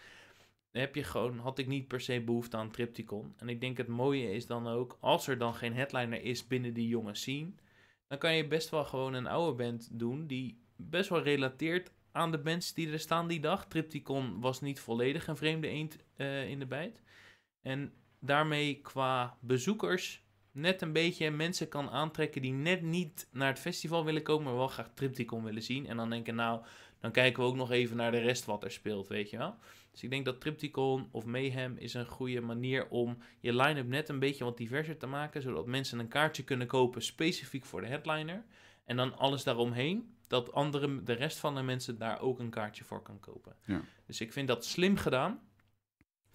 heb je gewoon, had ik niet per se behoefte aan Triptychon. En ik denk het mooie is dan ook, als er dan geen headliner is binnen die jonge scene, dan kan je best wel gewoon een oude band doen die best wel relateert aan de bands die er staan die dag. Triptychon was niet volledig een vreemde eend eh, in de bijt. En daarmee qua bezoekers net een beetje mensen kan aantrekken die net niet naar het festival willen komen, maar wel graag Tripticon willen zien. En dan denken, nou, dan kijken we ook nog even naar de rest wat er speelt, weet je wel. Dus ik denk dat Tripticon of Mayhem is een goede manier om je line-up net een beetje wat diverser te maken, zodat mensen een kaartje kunnen kopen specifiek voor de headliner. En dan alles daaromheen, dat andere, de rest van de mensen daar ook een kaartje voor kan kopen. Ja. Dus ik vind dat slim gedaan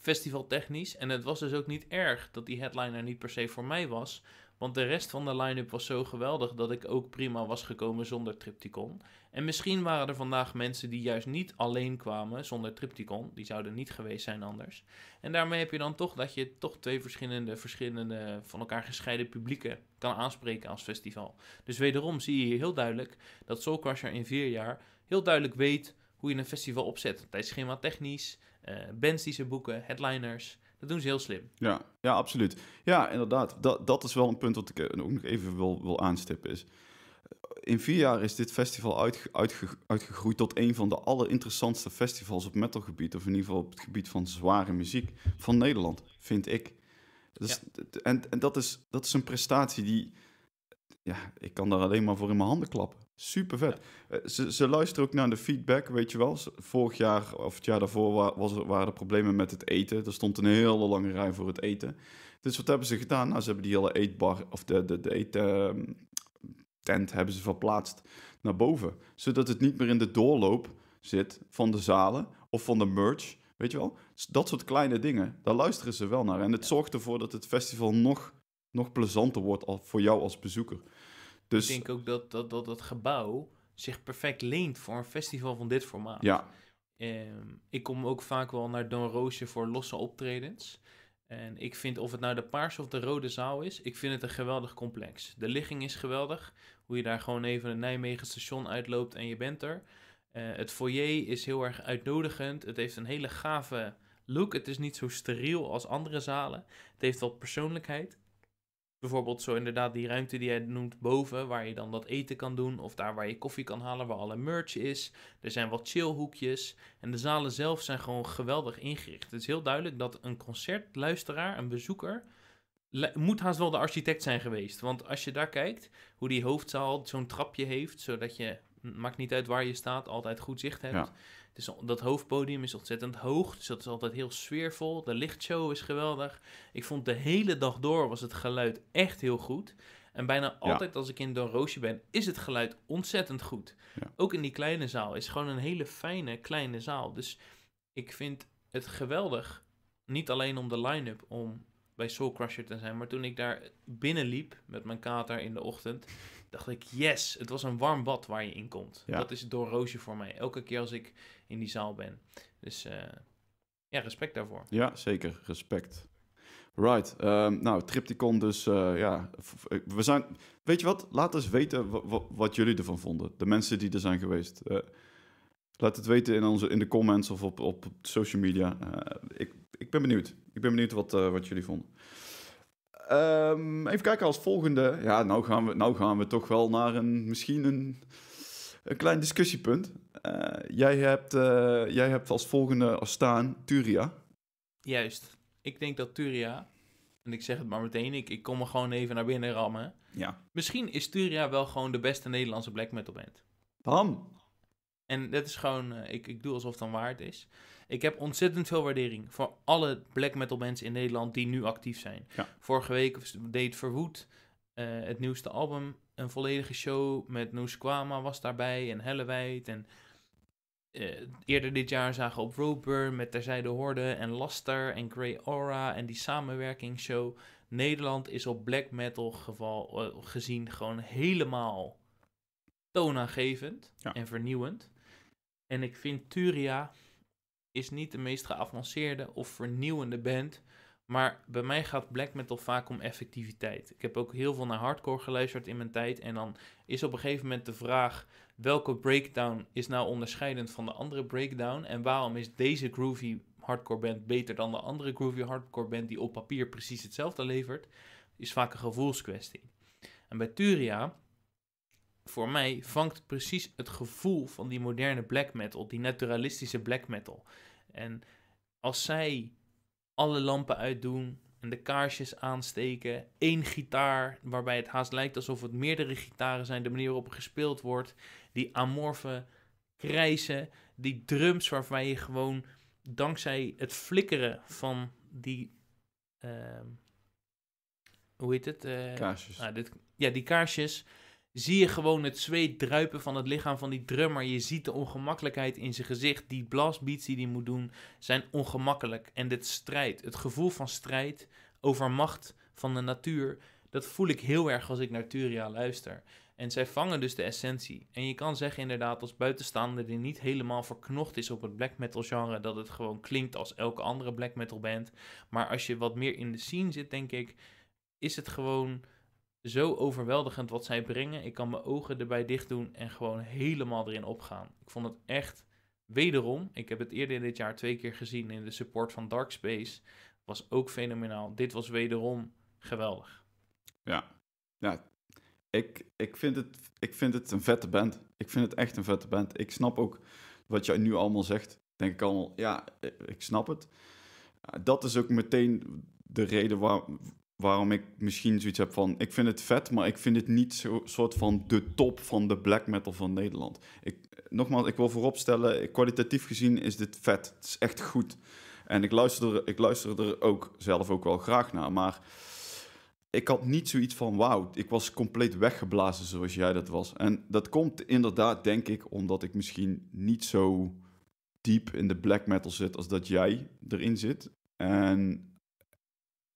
festivaltechnisch. En het was dus ook niet erg dat die headliner niet per se voor mij was. Want de rest van de line-up was zo geweldig dat ik ook prima was gekomen zonder Tripticon. En misschien waren er vandaag mensen die juist niet alleen kwamen zonder Tripticon. Die zouden niet geweest zijn anders. En daarmee heb je dan toch dat je toch twee verschillende, verschillende van elkaar gescheiden publieken kan aanspreken als festival. Dus wederom zie je hier heel duidelijk dat Soulcrusher in vier jaar heel duidelijk weet hoe je een festival opzet. Tijdschema technisch, eh, bands die ze boeken, headliners. Dat doen ze heel slim. Ja, ja absoluut. Ja, inderdaad. Dat, dat is wel een punt wat ik eh, ook nog even wil, wil aanstippen. Is. Eh, in vier jaar is dit festival uitge, uitge, uitgegroeid tot een van de allerinteressantste festivals op metalgebied. Of in ieder geval op het gebied van zware muziek van Nederland, vind ik. en, en dat, is, dat is een prestatie die, ja, ik kan daar alleen maar voor in mijn handen klappen. Super vet. Eh, ze, ze luisteren ook naar de feedback, weet je wel. Vorig jaar of het jaar daarvoor was er, waren er problemen met het eten. Er stond een hele lange rij voor het eten. Dus wat hebben ze gedaan? Nou, ze hebben die hele eetbar of de, de, de ehm, tent hebben ze verplaatst naar boven. Zodat het niet meer in de doorloop zit van de zalen of van de merch. Weet je wel? Dat soort kleine dingen, daar luisteren ze wel naar. En het zorgt ervoor dat het festival nog nog plezanter wordt al voor jou als bezoeker. Dus... Ik denk ook dat dat, dat dat gebouw zich perfect leent voor een festival van dit formaat. Ja. Ehm, ik kom ook vaak wel naar Don Roosje voor losse optredens. En ik vind of het nou de paarse of de rode zaal is, ik vind het een geweldig complex. De ligging is geweldig, hoe je daar gewoon even een Nijmegen station uitloopt en je bent er. Eh, het foyer is heel erg uitnodigend. Het heeft een hele gave look. Het is niet zo steriel als andere zalen. Het heeft wat persoonlijkheid. Bijvoorbeeld zo inderdaad die ruimte die jij noemt boven, waar je dan dat eten kan doen. Of daar waar je koffie kan halen, waar alle merch is. Er zijn wat chillhoekjes. En de zalen zelf zijn gewoon geweldig ingericht. Het is heel duidelijk dat een concertluisteraar, een bezoeker, moet haast wel de architect zijn geweest. Want als je daar kijkt, hoe die hoofdzaal zo'n trapje heeft, zodat je, maakt niet uit waar je staat, altijd goed zicht hebt. Ja. Dus dat hoofdpodium is ontzettend hoog, dus dat is altijd heel sfeervol. De lichtshow is geweldig. Ik vond de hele dag door was het geluid echt heel goed. En bijna altijd als ik in Don Roosje ben, is het geluid ontzettend goed. Ook in die kleine zaal is gewoon een hele fijne kleine zaal. Dus ik vind het geweldig, niet alleen om de line-up om bij Soul Crusher te zijn, maar toen ik daar binnenliep met mijn kater in de ochtend, dacht ik, yes, het was een warm bad waar je in komt. Dat is het doorroosje voor mij, elke keer als ik in die zaal ben. Dus eh, ja, respect daarvoor. Ja, zeker, respect. Right, ehm, nou, Tripticon dus, eh, ja, eh, we zijn... Weet je wat, laat eens weten wat jullie ervan vonden, de mensen die er zijn geweest. laat het weten in, onze, in de comments of op, op social media. ik, ik ben benieuwd, ik ben benieuwd wat, wat jullie vonden. Ehm, even kijken als volgende. Ja, nou gaan we, nou gaan we toch wel naar een, misschien een, een klein discussiepunt. Eh, jij, hebt, eh, jij hebt als volgende als staan Turia. Juist. Ik denk dat Turia, en ik zeg het maar meteen, ik, ik kom er gewoon even naar binnen rammen. Ja. Misschien is Turia wel gewoon de beste Nederlandse black metal band. Bam! En dat is gewoon, eh, ik, ik doe alsof het dan waard is. Ik heb ontzettend veel waardering voor alle black metal bands in Nederland die nu actief zijn. Vorige week deed Verwoed eh, het nieuwste album een volledige show met Noeskwama was daarbij en Hellewijd. En eh, eerder dit jaar zagen we op Roper met Terzijde Horde en Laster en Grey Aura en die samenwerkingsshow. Nederland is op black metal geval, eh, gezien gewoon helemaal toonaangevend en vernieuwend. En ik vind Turia is niet de meest geavanceerde of vernieuwende band. Maar bij mij gaat black metal vaak om effectiviteit. Ik heb ook heel veel naar hardcore geluisterd in mijn tijd. En dan is op een gegeven moment de vraag: welke breakdown is nou onderscheidend van de andere breakdown? En waarom is deze groovy hardcore band beter dan de andere groovy hardcore band die op papier precies hetzelfde levert? Is vaak een gevoelskwestie. En bij Turia voor mij vangt precies het gevoel van die moderne black metal, die naturalistische black metal. En als zij alle lampen uitdoen en de kaarsjes aansteken, één gitaar, waarbij het haast lijkt alsof het meerdere gitaren zijn, de manier waarop er gespeeld wordt, die amorfe krijsen, die drums waarbij je gewoon dankzij het flikkeren van die. Ehm, hoe heet het? Eh, kaarsjes. Ah, dit, ja, die kaarsjes zie je gewoon het zweet druipen van het lichaam van die drummer. Je ziet de ongemakkelijkheid in zijn gezicht. Die blastbeats die hij moet doen zijn ongemakkelijk. En dit strijd, het gevoel van strijd over macht van de natuur, dat voel ik heel erg als ik naar Turia luister. En zij vangen dus de essentie. En je kan zeggen inderdaad als buitenstaander die niet helemaal verknocht is op het black metal genre, dat het gewoon klinkt als elke andere black metal band. Maar als je wat meer in de scene zit, denk ik, is het gewoon zo overweldigend wat zij brengen. Ik kan mijn ogen erbij dicht doen en gewoon helemaal erin opgaan. Ik vond het echt wederom. Ik heb het eerder dit jaar twee keer gezien in de support van Dark Space. Was ook fenomenaal. Dit was wederom geweldig. Ja, ja. Ik, ik, vind het, ik vind het een vette band. Ik vind het echt een vette band. Ik snap ook wat jij nu allemaal zegt. Denk ik allemaal, ja, ik snap het. Dat is ook meteen de reden waar, waarom ik misschien zoiets heb van... Ik vind het vet, maar ik vind het niet zo soort van de top van de black metal van Nederland. Ik, nogmaals, ik wil vooropstellen, kwalitatief gezien is dit vet. Het is echt goed. En ik luister er, ik luister er ook zelf ook wel graag naar, maar... Ik had niet zoiets van, wauw, ik was compleet weggeblazen zoals jij dat was. En dat komt inderdaad, denk ik, omdat ik misschien niet zo diep in de black metal zit als dat jij erin zit. En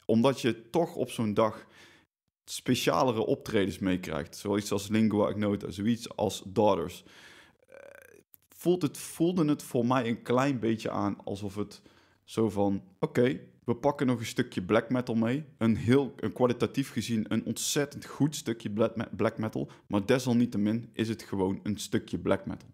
omdat je toch op zo'n dag specialere optredens meekrijgt. Zoiets als Lingua Ignota, zoiets als Daughters. Eh, voelt het, voelde het voor mij een klein beetje aan alsof het zo van... Oké, we pakken nog een stukje black metal mee. Een heel, een kwalitatief gezien, een ontzettend goed stukje black metal. Maar desalniettemin is het gewoon een stukje black metal.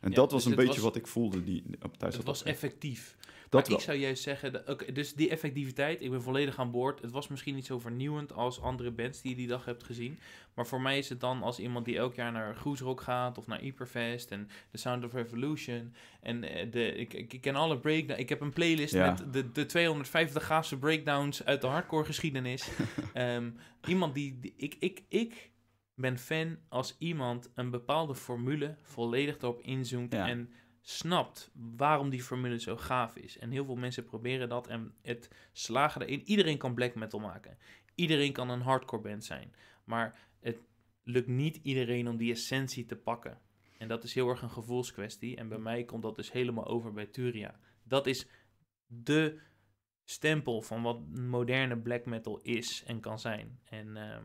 En dat was dus een beetje wat ik voelde die, op tijd. Het was effectief. Dat ik zou juist zeggen, dus die effectiviteit, ik ben volledig aan boord. Het was misschien niet zo vernieuwend als andere bands die je die dag hebt gezien. Maar voor mij is het dan als iemand die elk jaar naar Rock gaat of naar Hyperfest en The Sound of Revolution. En eh, de, ik, ik ken alle breakdowns. Ik heb een playlist met de, de 250 gaafste breakdowns uit de hardcore geschiedenis. Ehm, iemand die, ik, ik, ik ben fan als iemand een bepaalde formule volledig erop inzoomt ja. en snapt waarom die formule zo gaaf is. En heel veel mensen proberen dat en het slagen erin. Iedereen kan black metal maken. Iedereen kan een hardcore band zijn. Maar het lukt niet iedereen om die essentie te pakken. En dat is heel erg een gevoelskwestie. En bij mij komt dat dus helemaal over bij Turia. Dat is de stempel van wat moderne black metal is en kan zijn. En ehm,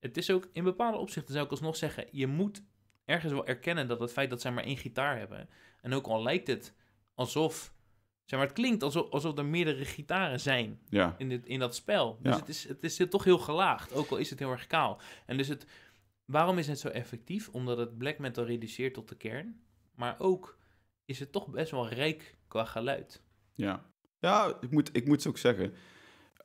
het is ook in bepaalde opzichten, zou ik alsnog zeggen, je moet ergens wel erkennen dat het feit dat zij maar één gitaar hebben, en ook al lijkt het alsof. Zeg maar, het klinkt alsof, alsof er meerdere gitaren zijn in, dit, in dat spel. Dus het, is, het is toch heel gelaagd, ook al is het heel erg kaal. En dus het, waarom is het zo effectief? Omdat het black metal reduceert tot de kern. Maar ook is het toch best wel rijk qua geluid. Ja, ja ik, moet, ik moet ook zeggen.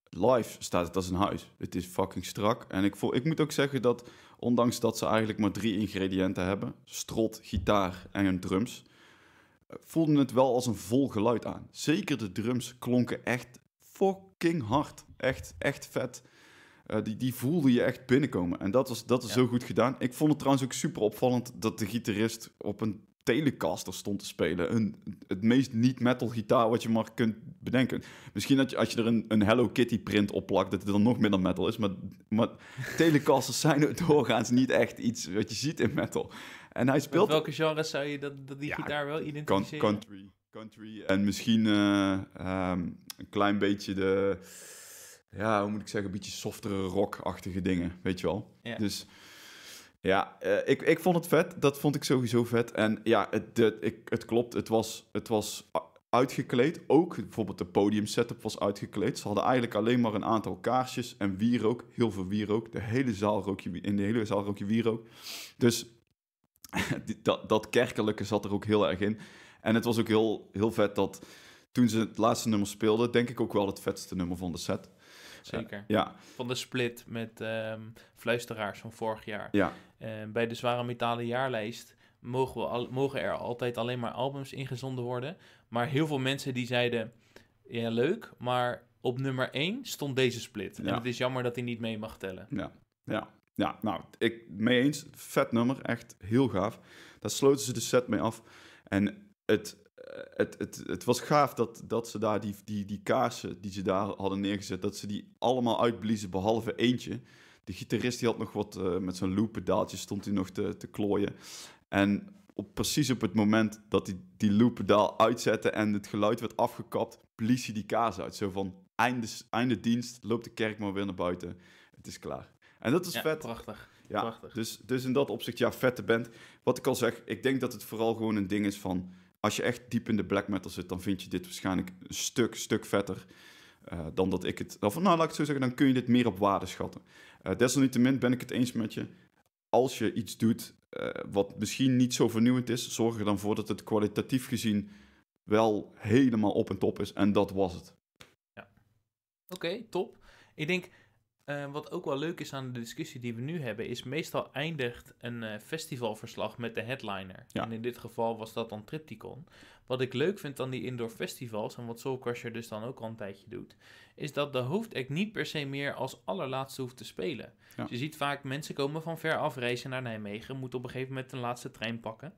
Live staat het als een huis. Het is fucking strak. En ik, voel, ik moet ook zeggen dat, ondanks dat ze eigenlijk maar drie ingrediënten hebben: strot, gitaar en drums voelde het wel als een vol geluid aan. Zeker de drums klonken echt fucking hard. Echt, echt vet. Eh, die, die voelde je echt binnenkomen. En dat, was, dat is zo goed gedaan. Ik vond het trouwens ook super opvallend dat de gitarist op een Telecaster stond te spelen. Een, het meest niet-metal gitaar wat je maar kunt bedenken. Misschien dat je, als je er een, een Hello Kitty print op plakt, dat het dan nog minder metal is. Maar, maar Telecasters zijn doorgaans niet echt iets wat je ziet in metal. En hij speelt... welke genres zou je dat, die gitaar wel identificeren? Country. Country en misschien eh, ehm, een klein beetje de... Ja, hoe moet ik zeggen? Een beetje softere rockachtige dingen, weet je wel? Dus... Ja, eh, ik, ik vond het vet. Dat vond ik sowieso vet. En ja, het, de, ik, het klopt. Het was, het was uitgekleed. Ook bijvoorbeeld de podium setup was uitgekleed. Ze hadden eigenlijk alleen maar een aantal kaarsjes en wierook. Heel veel wierook. De hele zaal rookje in de hele zaal rook je wierook. Dus dat, dat kerkelijke zat er ook heel erg in. En het was ook heel, heel vet dat toen ze het laatste nummer speelden, denk ik ook wel het vetste nummer van de set. Zeker. ja. Van de split met um, Fluisteraars van vorig jaar. Ja. bij de Zware Metalen jaarlijst mogen, we al, mogen er altijd alleen maar albums ingezonden worden. Maar heel veel mensen die zeiden, ja leuk, maar op nummer 1 stond deze split. En het is jammer dat hij niet mee mag tellen. Ja, ja. Ja, nou, ik mee eens. Vet nummer, echt heel gaaf. Daar sloten ze de set mee af. En het, eh, het, het, het was gaaf dat, dat ze daar die, die, die kaarsen die ze daar hadden neergezet, dat ze die allemaal uitbliezen behalve eentje. De gitarist die had nog wat uh, met zo'n looppedaaltje, stond hij nog te, te klooien. En op, precies op het moment dat hij die looppedaal uitzette en het geluid werd afgekapt, blies hij die kaas uit. Zo van, einde, einde dienst, loopt de kerk maar weer naar buiten. Het is klaar. En dat is vet. Prachtig. Ja, prachtig. Dus, dus, in dat opzicht, ja, vette band. Wat ik al zeg, ik denk dat het vooral gewoon een ding is van... Als je echt diep in de black metal zit, dan vind je dit waarschijnlijk een stuk, stuk vetter. Eh, dan dat ik het... Of, nou, laat ik zo zeggen, dan kun je dit meer op waarde schatten. Uh, desalniettemin ben ik het eens met je. Als je iets doet eh, wat misschien niet zo vernieuwend is... zorg er dan voor dat het kwalitatief gezien wel helemaal op en top is. En dat was het. Ja. Oké, top. Ik denk eh, wat ook wel leuk is aan de discussie die we nu hebben, is meestal eindigt een eh, festivalverslag met de headliner. En in dit geval was dat dan Tripticon. Wat ik leuk vind aan die indoor festivals, en wat Soulcrusher dus dan ook al een tijdje doet, is dat de hoofdact niet per se meer als allerlaatste hoeft te spelen. Dus je ziet vaak mensen komen van ver af reizen naar Nijmegen, moeten op een gegeven moment een laatste trein pakken.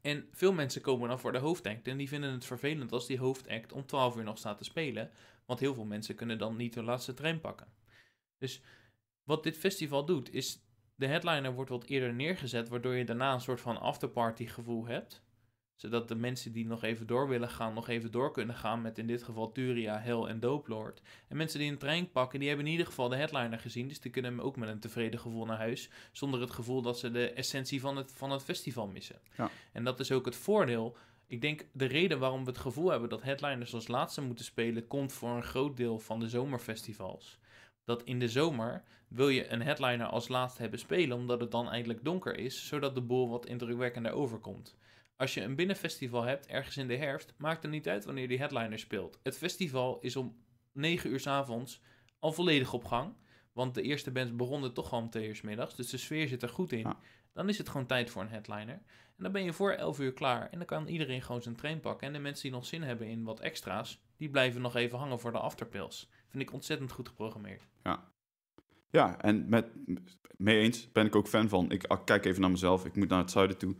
En veel mensen komen dan voor de hoofdact en die vinden het vervelend als die hoofdact om 12 uur nog staat te spelen, want heel veel mensen kunnen dan niet de laatste trein pakken. Dus wat dit festival doet, is de headliner wordt wat eerder neergezet, waardoor je daarna een soort van afterparty gevoel hebt. Zodat de mensen die nog even door willen gaan, nog even door kunnen gaan met in dit geval Turia, Hell en Dooplord. En mensen die een trein pakken, die hebben in ieder geval de headliner gezien. Dus die kunnen ook met een tevreden gevoel naar huis. Zonder het gevoel dat ze de essentie van het, van het festival missen. Ja. En dat is ook het voordeel. Ik denk de reden waarom we het gevoel hebben dat headliners als laatste moeten spelen, komt voor een groot deel van de zomerfestivals dat in de zomer wil je een headliner als laatste hebben spelen, omdat het dan eindelijk donker is, zodat de boel wat indrukwekkender overkomt. Als je een binnenfestival hebt, ergens in de herfst, maakt het niet uit wanneer die headliner speelt. Het festival is om 9 uur s avonds al volledig op gang, want de eerste bands begonnen toch al om 2 uur s middags, dus de sfeer zit er goed in. Dan is het gewoon tijd voor een headliner. En dan ben je voor 11 uur klaar en dan kan iedereen gewoon zijn train pakken. En de mensen die nog zin hebben in wat extra's, die blijven nog even hangen voor de afterpils. Vind ik ontzettend goed geprogrammeerd. Ja. Ja, en met, mee eens ben ik ook fan van. Ik kijk even naar mezelf. Ik moet naar het zuiden toe.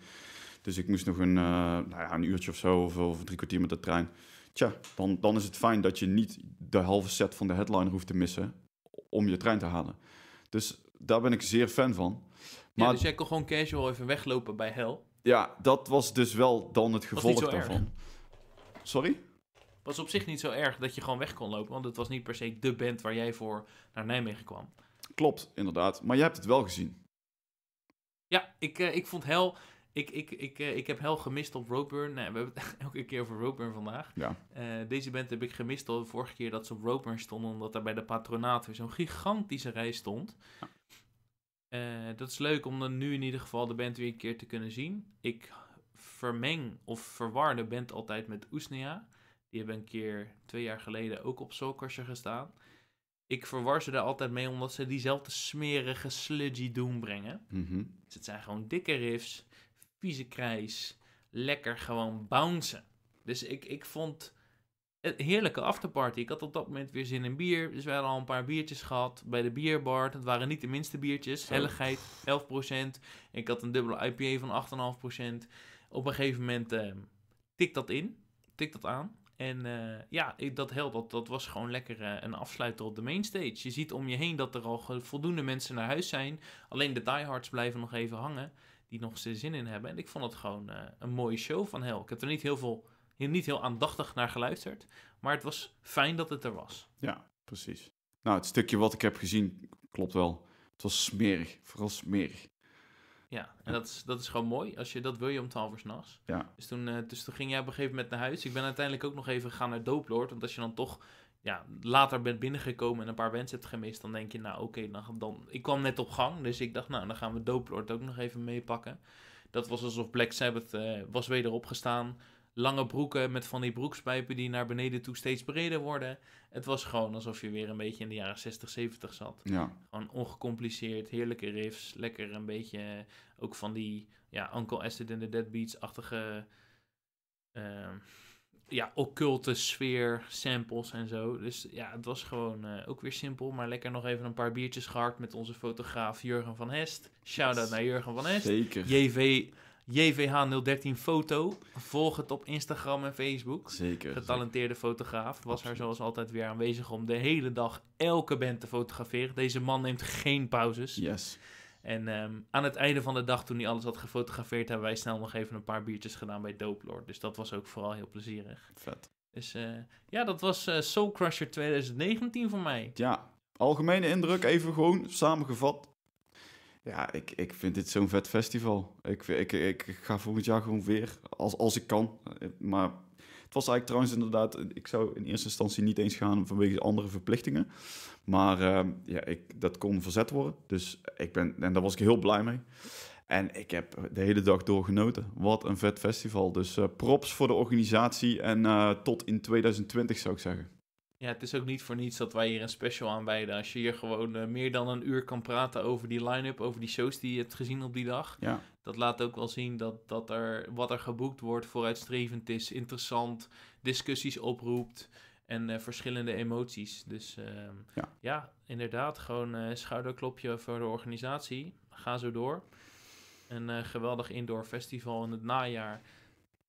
Dus ik moest nog een, eh, nou ja, een uurtje of zo, of, of drie kwartier met de trein. Tja, dan, dan is het fijn dat je niet de halve set van de headliner hoeft te missen om je trein te halen. Dus daar ben ik zeer fan van. Maar, ja, dus jij kon gewoon casual even weglopen bij hel. Ja, dat was dus wel dan het gevolg daarvan. Sorry? was op zich niet zo erg dat je gewoon weg kon lopen. Want het was niet per se de band waar jij voor naar Nijmegen kwam. Klopt, inderdaad. Maar jij hebt het wel gezien. Ja, ik, eh, ik vond Hel... Ik, ik, ik, eh, ik heb Hel gemist op Roadburn. Nee, we hebben het elke keer over Roadburn vandaag. Ja. Eh, deze band heb ik gemist al de vorige keer dat ze op Roadburn stonden. Omdat daar bij de patronaat weer zo'n gigantische rij stond. Ja. dat is leuk om dan nu in ieder geval de band weer een keer te kunnen zien. Ik vermeng of verwar de band altijd met Oesnea. Die hebben een keer twee jaar geleden ook op Soulcrusher gestaan. Ik verwar ze daar altijd mee omdat ze diezelfde smerige sludgy doen brengen. Mhm. Dus het zijn gewoon dikke riffs, vieze krijs, lekker gewoon bouncen. Dus ik, ik vond het heerlijke afterparty. Ik had op dat moment weer zin in bier. Dus we hadden al een paar biertjes gehad bij de bierbar. Dat waren niet de minste biertjes. Helligheid 11%. Ik had een dubbele IPA van 8,5%. Op een gegeven moment uh, tik dat in. Tik dat aan. En eh, ja, ik, dat helpt. Dat, dat was gewoon lekker eh, een afsluiter op de mainstage. Je ziet om je heen dat er al voldoende mensen naar huis zijn. Alleen de diehards blijven nog even hangen. Die nog zin in hebben. En ik vond het gewoon eh, een mooie show van Hel. Ik heb er niet heel veel, niet heel aandachtig naar geluisterd. Maar het was fijn dat het er was. Ja, precies. Nou, het stukje wat ik heb gezien klopt wel. Het was smerig. Vooral smerig. Ja, en dat is, dat is gewoon mooi. Als je, dat wil je om twaalf uur s'nachts. Ja. Dus, toen, eh, dus toen ging jij op een gegeven moment naar huis. Ik ben uiteindelijk ook nog even gaan naar Dooploord. Want als je dan toch ja, later bent binnengekomen en een paar wens hebt gemist... dan denk je, nou oké, dan, dan... Ik kwam net op gang, dus ik dacht, nou, dan gaan we Dooploord ook nog even meepakken. Dat was alsof Black Sabbath uh, was weder opgestaan lange broeken met van die broekspijpen die naar beneden toe steeds breder worden. Het was gewoon alsof je weer een beetje in de jaren 60, 70 zat. Ja. Gewoon ongecompliceerd, heerlijke riffs, lekker een beetje eh, ook van die ja, Uncle Acid in de Deadbeats-achtige ehm, ja, occulte sfeer, samples en zo. Dus ja, het was gewoon eh, ook weer simpel, maar lekker nog even een paar biertjes gehakt met onze fotograaf Jurgen van Hest. Shout-out naar Jurgen van Hest. Zeker. JV JVH013 Foto. Volg het op Instagram en Facebook. Zeker. Getalenteerde fotograaf. Was er zoals altijd weer aanwezig om de hele dag elke band te fotograferen. Deze man neemt geen pauzes. Yes. En ehm, aan het einde van de dag, toen hij alles had gefotografeerd, hebben wij snel nog even een paar biertjes gedaan bij Lord. Dus dat was ook vooral heel plezierig. Vet. Dus eh, ja, dat was uh, Soul Crusher 2019 voor mij. Ja, algemene indruk even gewoon samengevat. Ja, ik, ik vind dit zo'n vet festival. Ik, ik, ik ga volgend jaar gewoon weer, als, als ik kan. Maar het was eigenlijk trouwens inderdaad... Ik zou in eerste instantie niet eens gaan vanwege andere verplichtingen. Maar ehm, ja, ik, dat kon verzet worden. Dus ik ben... En daar was ik heel blij mee. En ik heb de hele dag door genoten. Wat een vet festival. Dus eh, props voor de organisatie en eh, tot in 2020 zou ik zeggen. Ja, het is ook niet voor niets dat wij hier een special aanbieden. Als je hier gewoon eh, meer dan een uur kan praten over die line-up, over die shows die je hebt gezien op die dag. Ja. Dat laat ook wel zien dat, dat er, wat er geboekt wordt vooruitstrevend is, interessant, discussies oproept en eh, verschillende emoties. Dus ehm, ja. ja. inderdaad, gewoon eh, schouderklopje voor de organisatie. Ga zo door. Een geweldig indoor festival in het najaar.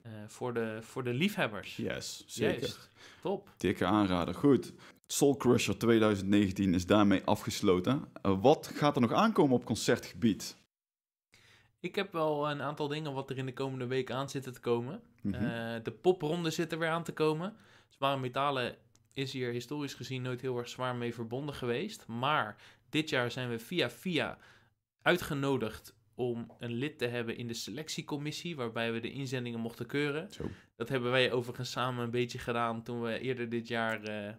Eh, voor, de, voor de liefhebbers. Yes, zeker. Juist. Top. Dikke aanrader. Goed. Soul Crusher 2019 is daarmee afgesloten. Eh, wat gaat er nog aankomen op concertgebied? Ik heb wel een aantal dingen wat er in de komende week aan zitten te komen. Mhm. Eh, de popronde zit er weer aan te komen. Zware metalen is hier historisch gezien nooit heel erg zwaar mee verbonden geweest. Maar dit jaar zijn we via via uitgenodigd om een lid te hebben in de selectiecommissie, waarbij we de inzendingen mochten keuren. Zo. Dat hebben wij overigens samen een beetje gedaan toen we eerder dit jaar uh,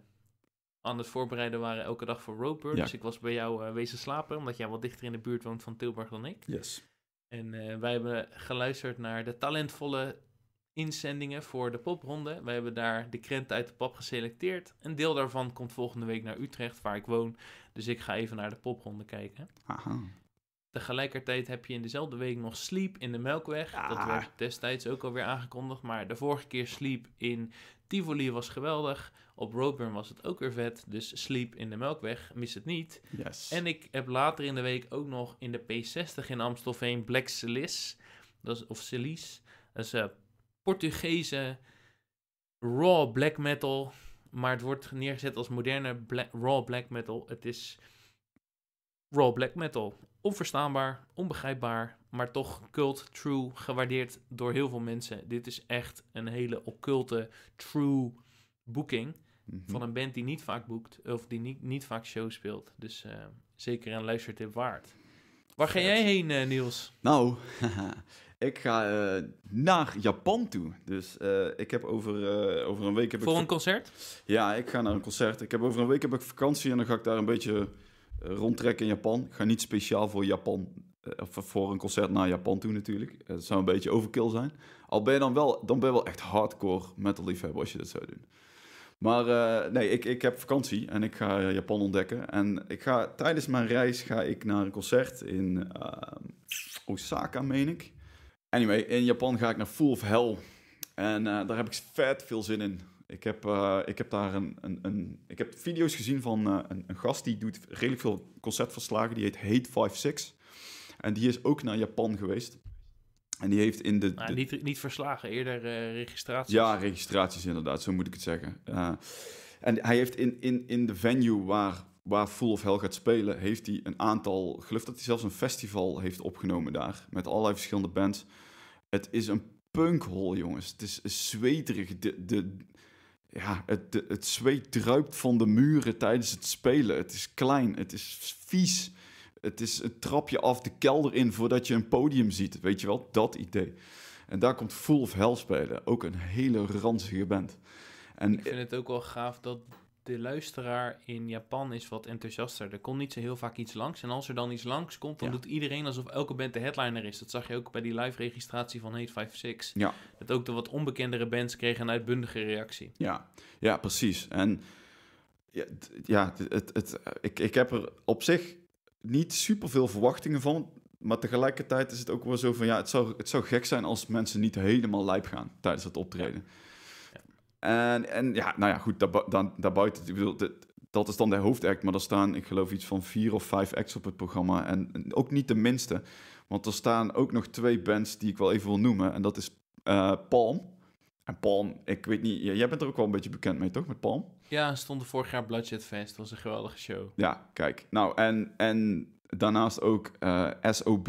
aan het voorbereiden waren elke dag voor Roper. Dus ik was bij jou uh, wezen slapen, omdat jij wat dichter in de buurt woont van Tilburg dan ik. Yes. En eh, wij hebben geluisterd naar de talentvolle inzendingen voor de popronde. Wij hebben daar de krent uit de pap geselecteerd. Een deel daarvan komt volgende week naar Utrecht, waar ik woon. Dus ik ga even naar de popronde kijken. Aha. Tegelijkertijd heb je in dezelfde week nog Sleep in de Melkweg. Dat werd destijds ook alweer aangekondigd. Maar de vorige keer Sleep in Tivoli was geweldig. Op Roadburn was het ook weer vet. Dus Sleep in de Melkweg, mis het niet. Yes. En ik heb later in de week ook nog in de P60 in Amstelveen Black Celis. Dat is, of Celis. Dat is een eh, Portugese raw black metal. Maar het wordt neergezet als moderne raw black metal. Het is raw black metal. Onverstaanbaar, onbegrijpbaar, maar toch cult, true, gewaardeerd door heel veel mensen. Dit is echt een hele occulte, true booking mhm. van een band die niet vaak boekt of die niet, niet vaak show speelt. Dus eh, zeker een luistertip waard. Waar ga jij heen, eh, Niels? Nou, ik ga eh, naar Japan toe. Dus ik heb over, over een week... Heb Voor een concert? Ja, ik ga naar een concert. Ik heb over een week heb ik vakantie en dan ga ik daar een beetje eh, rondtrekken in Japan. Ik ga niet speciaal voor Japan, eh, of voor een concert naar Japan toe natuurlijk. Dat eh, zou een beetje overkill zijn. Al ben je dan wel, dan ben je wel echt hardcore metal liefhebber als je dat zou doen. Maar nee, ik, ik heb vakantie en ik ga Japan ontdekken. En ik ga, tijdens mijn reis ga ik naar een concert in ehm, Osaka, meen ik. Anyway, in Japan ga ik naar Full of Hell. En daar heb ik vet veel zin in. Ik heb, eh, ik heb daar een, een, een, Ik heb video's gezien van eh, een, een, gast die doet redelijk veel concertverslagen. Die heet Hate 56. En die is ook naar Japan geweest. En die heeft in de. Nou, niet, niet, verslagen, eerder eh, registraties. Ja, registraties inderdaad, zo moet ik het zeggen. en hij heeft in, in, in de venue waar, waar Full of Hell gaat spelen, heeft hij een aantal. Ik geloof dat hij zelfs een festival heeft opgenomen daar. Met allerlei verschillende bands. Het is een punkhol, jongens. Het is zweterig. De, de, ja, het, het zweet druipt van de muren tijdens het spelen. Het is klein, het is vies. Het is een trapje af de kelder in voordat je een podium ziet. Weet je wel, dat idee. En daar komt Full of Hell spelen. Ook een hele ranzige band. En ik vind het ook wel gaaf dat de luisteraar in Japan is wat enthousiaster. Er komt niet zo heel vaak iets langs. En als er dan iets langs komt, dan doet iedereen alsof elke band de headliner is. Dat zag je ook bij die live registratie van Hate 56. Ja. Dat ook de wat onbekendere bands kregen een uitbundige reactie. Ja, ja precies. En ja, ja het, het, ik, ik heb er op zich niet super veel verwachtingen van. Maar tegelijkertijd is het ook wel zo van ja, het zou, het zou gek zijn als mensen niet helemaal lijp gaan tijdens het optreden. En, en ja, nou ja, goed, daar, daar, daarbuiten, ik bedoel, dat, is dan de hoofdact, maar er staan, ik geloof, iets van vier of vijf acts op het programma. En, ook niet de minste, want er staan ook nog twee bands die ik wel even wil noemen. En dat is uh, Palm. En Palm, ik weet niet, jij bent er ook wel een beetje bekend mee, toch, met Palm? Ja, stond er vorig jaar Bloodshed Fest, Dat was een geweldige show. Ja, kijk. Nou, en, en daarnaast ook eh, SOB.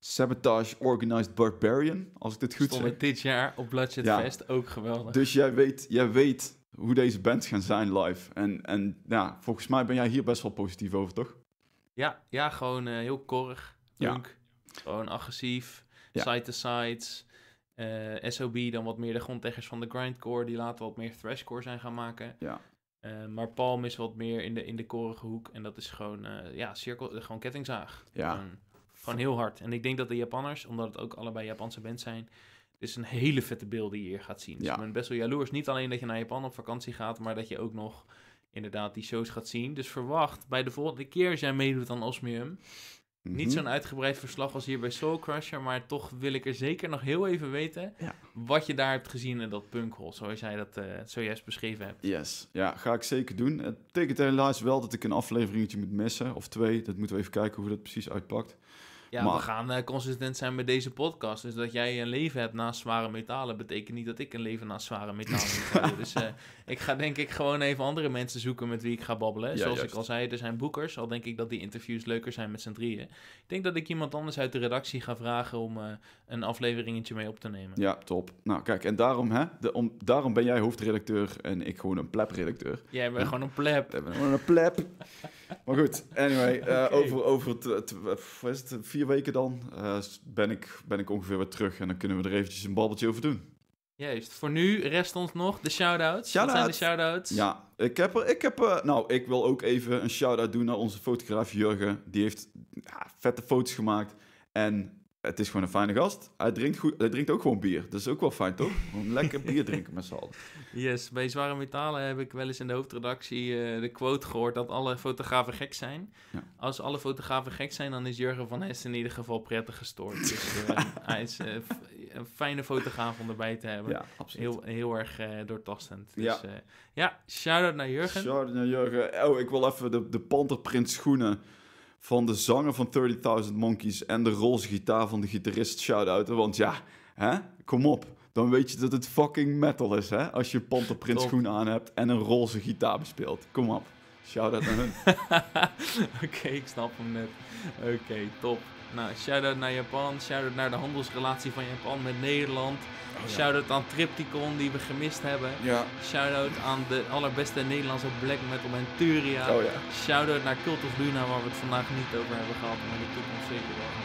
Sabotage Organized Barbarian, als ik dit goed zeg. Stond dit jaar op Bloodshed Fest, ook geweldig. Dus jij weet, jij weet hoe deze bands gaan zijn live. En, en ja, volgens mij ben jij hier best wel positief over, toch? Ja, ja gewoon eh, heel korrig, punk, gewoon agressief, ja. side-to-sides. Eh, SOB dan wat meer de grondleggers van de grindcore, die later wat meer thrashcore zijn gaan maken. Ja. Eh, maar Palm is wat meer in de, in de korige hoek en dat is gewoon, ja, cirkel, gewoon kettingzaag. Ja. Gewoon heel hard. En ik denk dat de Japanners, omdat het ook allebei Japanse bands zijn, dus is een hele vette beeld die je hier gaat zien. Dus ja. Dus ben best wel jaloers. Niet alleen dat je naar Japan op vakantie gaat, maar dat je ook nog inderdaad die shows gaat zien. Dus verwacht bij de volgende keer als jij meedoet aan Osmium. Niet mhm. zo'n uitgebreid verslag als hier bij Soul Crusher, maar toch wil ik er zeker nog heel even weten wat je daar hebt gezien in dat punkhol, zoals jij dat eh, zojuist beschreven hebt. Yes, ja, ga ik zeker doen. Het betekent helaas wel dat ik een afleveringetje moet missen, of twee. Dat moeten we even kijken hoe dat precies uitpakt. Ja, we gaan eh, consistent zijn met deze podcast. Dus dat jij een leven hebt naast zware metalen... betekent niet dat ik een leven naast zware metalen heb. dus eh, ik ga denk ik gewoon even andere mensen zoeken met wie ik ga babbelen. Zoals ik al zei, er zijn boekers. Al denk ik dat die interviews leuker zijn met z'n drieën. Ik denk dat ik iemand anders uit de redactie ga vragen... om eh, een afleveringetje mee op te nemen. Ja, top. Nou, kijk, en daarom, hè, de, om, daarom ben jij hoofdredacteur... en ik gewoon een redacteur Jij bent gewoon een plep Ik ben gewoon een plep maar goed, anyway, over, over het, het, vier weken dan, eh, ben, ik, ben ik ongeveer weer terug. En dan kunnen we er eventjes een babbeltje over doen. Juist, voor nu rest ons nog de shout-outs. Shout Wat zijn de shout-outs? Ja, ik heb er, ik heb nou, ik wil ook even een shout-out doen naar onze fotograaf Jurgen. Die heeft ja, vette foto's gemaakt. En het is gewoon een fijne gast. Hij drinkt, goed, hij drinkt ook gewoon bier. Dat is ook wel fijn, toch? Gewoon lekker bier drinken met z'n allen. Yes, bij Zware Metalen heb ik wel eens in de hoofdredactie eh, de quote gehoord dat alle fotografen gek zijn. Ja. Als alle fotografen gek zijn, dan is Jurgen van Hessen in ieder geval prettig gestoord. Dus eh, hij is eh, een fijne fotograaf om erbij te hebben. Ja, absoluut. Heel, heel erg doortastend. Dus, ja. ja, shout-out naar Jurgen. Shout-out naar Jurgen. Oh, ik wil even de, de panterprint schoenen van de zanger van 30.000 Monkeys en de roze gitaar van de gitarist shout-outen. Want ja, hè? kom op. Dan weet je dat het fucking metal is, hè? Als je panterprint schoen aan hebt en een roze gitaar bespeelt. Kom op. Shout-out aan hun. Oké, ik snap hem net. Oké, top. Nou, shoutout naar Japan. shoutout naar de handelsrelatie van Japan met Nederland. Oh, shoutout aan Tripticon, die we gemist hebben. Ja. aan de allerbeste Nederlandse black metal en Turia. Oh, ja. naar Cult of Luna, waar we het vandaag niet over hebben gehad, maar die toekomst zeker wel.